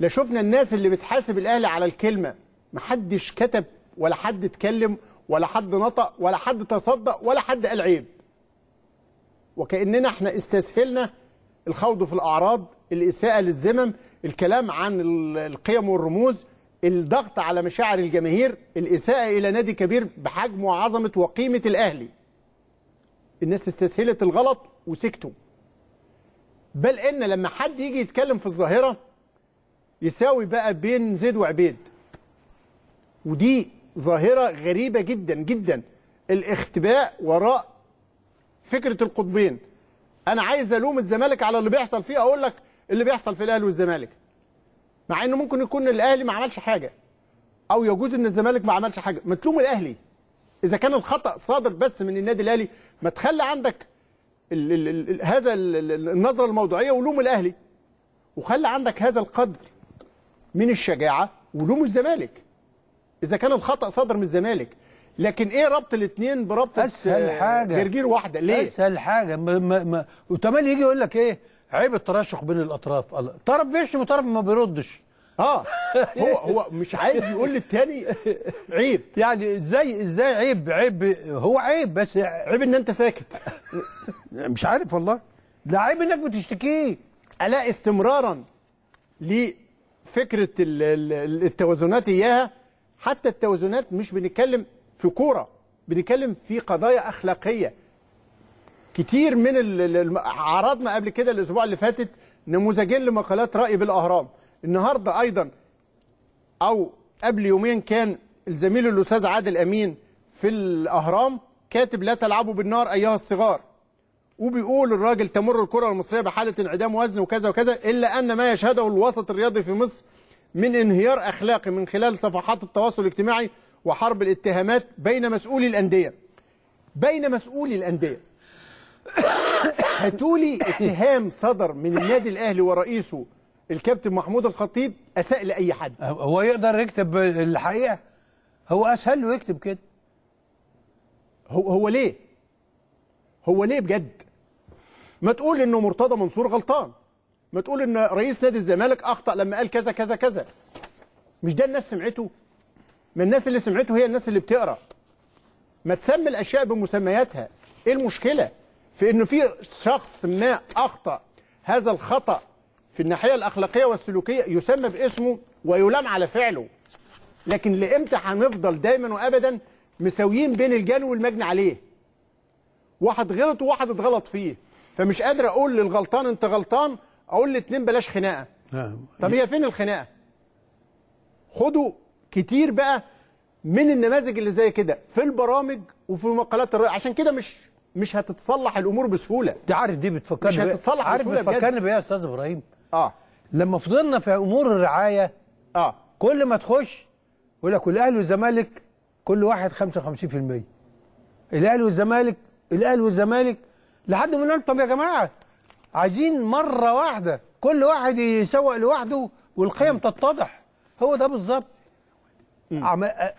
لا شفنا الناس اللي بتحاسب الاهلي على الكلمه ما حدش كتب ولا حد اتكلم ولا حد نطق ولا حد تصدق ولا حد قال عيب وكاننا احنا استسهلنا الخوض في الاعراض الاساءه للذمم الكلام عن القيم والرموز الضغط على مشاعر الجماهير الإساءة إلى نادي كبير بحجم وعظمة وقيمة الأهلي الناس استسهلت الغلط وسكتوا بل إن لما حد يجي يتكلم في الظاهرة يساوي بقى بين زيد وعبيد ودي ظاهرة غريبة جدا جدا الاختباء وراء فكرة القطبين أنا عايز ألوم الزمالك على اللي بيحصل فيه أقول لك اللي بيحصل في الأهلي والزمالك مع انه ممكن يكون الاهلي ما عملش حاجه او يجوز ان الزمالك ما عملش حاجه ما تلوم الاهلي اذا كان الخطا صادر بس من النادي الاهلي ما تخلي عندك الـ الـ الـ هذا الـ النظره الموضوعيه ولوم الاهلي وخلي عندك هذا القدر من الشجاعه ولوم الزمالك اذا كان الخطا صادر من الزمالك لكن ايه ربط الاثنين بربط اسهل حاجه جرجير واحده ليه اسهل حاجه وتمام يجي يقول لك ايه عيب التراشق بين الاطراف طرف بيشتم وطرف ما بيردش اه هو هو مش عايز يقول للتاني عيب يعني ازاي ازاي عيب عيب هو عيب بس عيب ان انت ساكت مش عارف والله ده عيب انك بتشتكيه الا استمرارا لفكره التوازنات اياها حتى التوازنات مش بنتكلم في كوره بنتكلم في قضايا اخلاقيه كتير من عرضنا قبل كده الاسبوع اللي فاتت نموذجين لمقالات راي بالاهرام النهارده ايضا او قبل يومين كان الزميل الاستاذ عادل امين في الاهرام كاتب لا تلعبوا بالنار ايها الصغار وبيقول الراجل تمر الكره المصريه بحاله انعدام وزن وكذا وكذا الا ان ما يشهده الوسط الرياضي في مصر من انهيار اخلاقي من خلال صفحات التواصل الاجتماعي وحرب الاتهامات بين مسؤولي الانديه بين مسؤولي الانديه هاتوا لي اتهام صدر من النادي الاهلي ورئيسه الكابتن محمود الخطيب اساء لاي حد هو يقدر يكتب الحقيقه هو اسهل له يكتب كده هو هو ليه هو ليه بجد ما تقول انه مرتضى منصور غلطان ما تقول ان رئيس نادي الزمالك اخطا لما قال كذا كذا كذا مش ده الناس سمعته ما الناس اللي سمعته هي الناس اللي بتقرا ما تسمي الاشياء بمسمياتها ايه المشكله في انه في شخص ما اخطا هذا الخطا في الناحيه الاخلاقيه والسلوكيه يسمى باسمه ويلام على فعله لكن لامتى هنفضل دايما وابدا مساويين بين الجن والمجني عليه واحد غلط وواحد اتغلط فيه فمش قادر اقول للغلطان انت غلطان اقول الاثنين بلاش خناقه نعم. طب هي فين الخناقه خدوا كتير بقى من النماذج اللي زي كده في البرامج وفي مقالات الرأي عشان كده مش مش هتتصلح الامور بسهوله انت عارف دي بتفكرني مش هتتصلح عارف بتفكرني بايه يا استاذ ابراهيم اه لما فضلنا في امور الرعايه اه كل ما تخش يقول لك الاهلي والزمالك كل واحد 55% الاهلي والزمالك الاهلي والزمالك لحد ما نقول طب يا جماعه عايزين مره واحده كل واحد يسوق لوحده والقيم تتضح هو ده بالظبط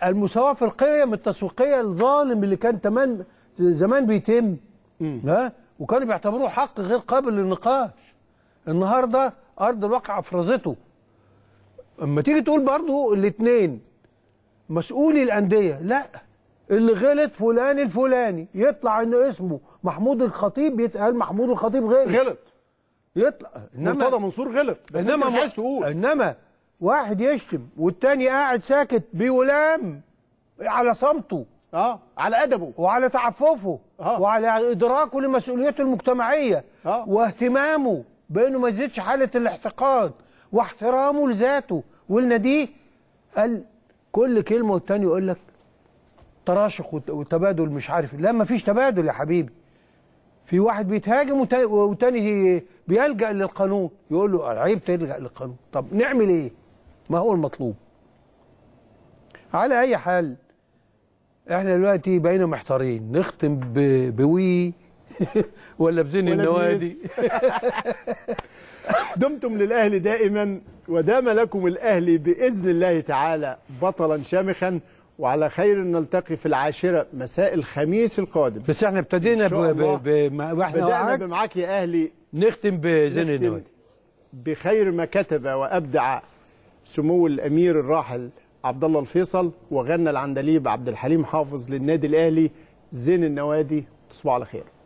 المساواه في القيم التسويقيه الظالم اللي كان تمام زمان بيتم ها وكانوا بيعتبروه حق غير قابل للنقاش النهارده ارض الواقع افرزته اما تيجي تقول برضه الاثنين مسؤولي الانديه لا اللي غلط فلان الفلاني يطلع ان اسمه محمود الخطيب يتقال محمود الخطيب غلط غلط يطلع انما مرتضى منصور غلط بس انما مش عايز تقول انما واحد يشتم والتاني قاعد ساكت بيولام على صمته اه على ادبه وعلى تعففه آه. وعلى ادراكه لمسؤوليته المجتمعيه آه. واهتمامه بانه ما يزيدش حاله الاحتقاد واحترامه لذاته ولناديه قال كل كلمه والتاني يقول لك تراشق وتبادل مش عارف لا ما فيش تبادل يا حبيبي في واحد بيتهاجم وتاني بيلجا للقانون يقول له عيب تلجا للقانون طب نعمل ايه ما هو المطلوب على اي حال احنا دلوقتي بقينا محتارين نختم بوي ولا بزين النوادي دمتم للاهلي دائما ودام لكم الاهلي باذن الله تعالى بطلا شامخا وعلى خير نلتقي في العاشرة مساء الخميس القادم بس احنا ابتدينا ب... ب... ب... واحنا معاك يا اهلي نختم بزين النوادي بخير ما كتب وابدع سمو الامير الراحل عبد الله الفيصل وغنى العندليب عبد الحليم حافظ للنادي الاهلي زين النوادي تصبحوا على خير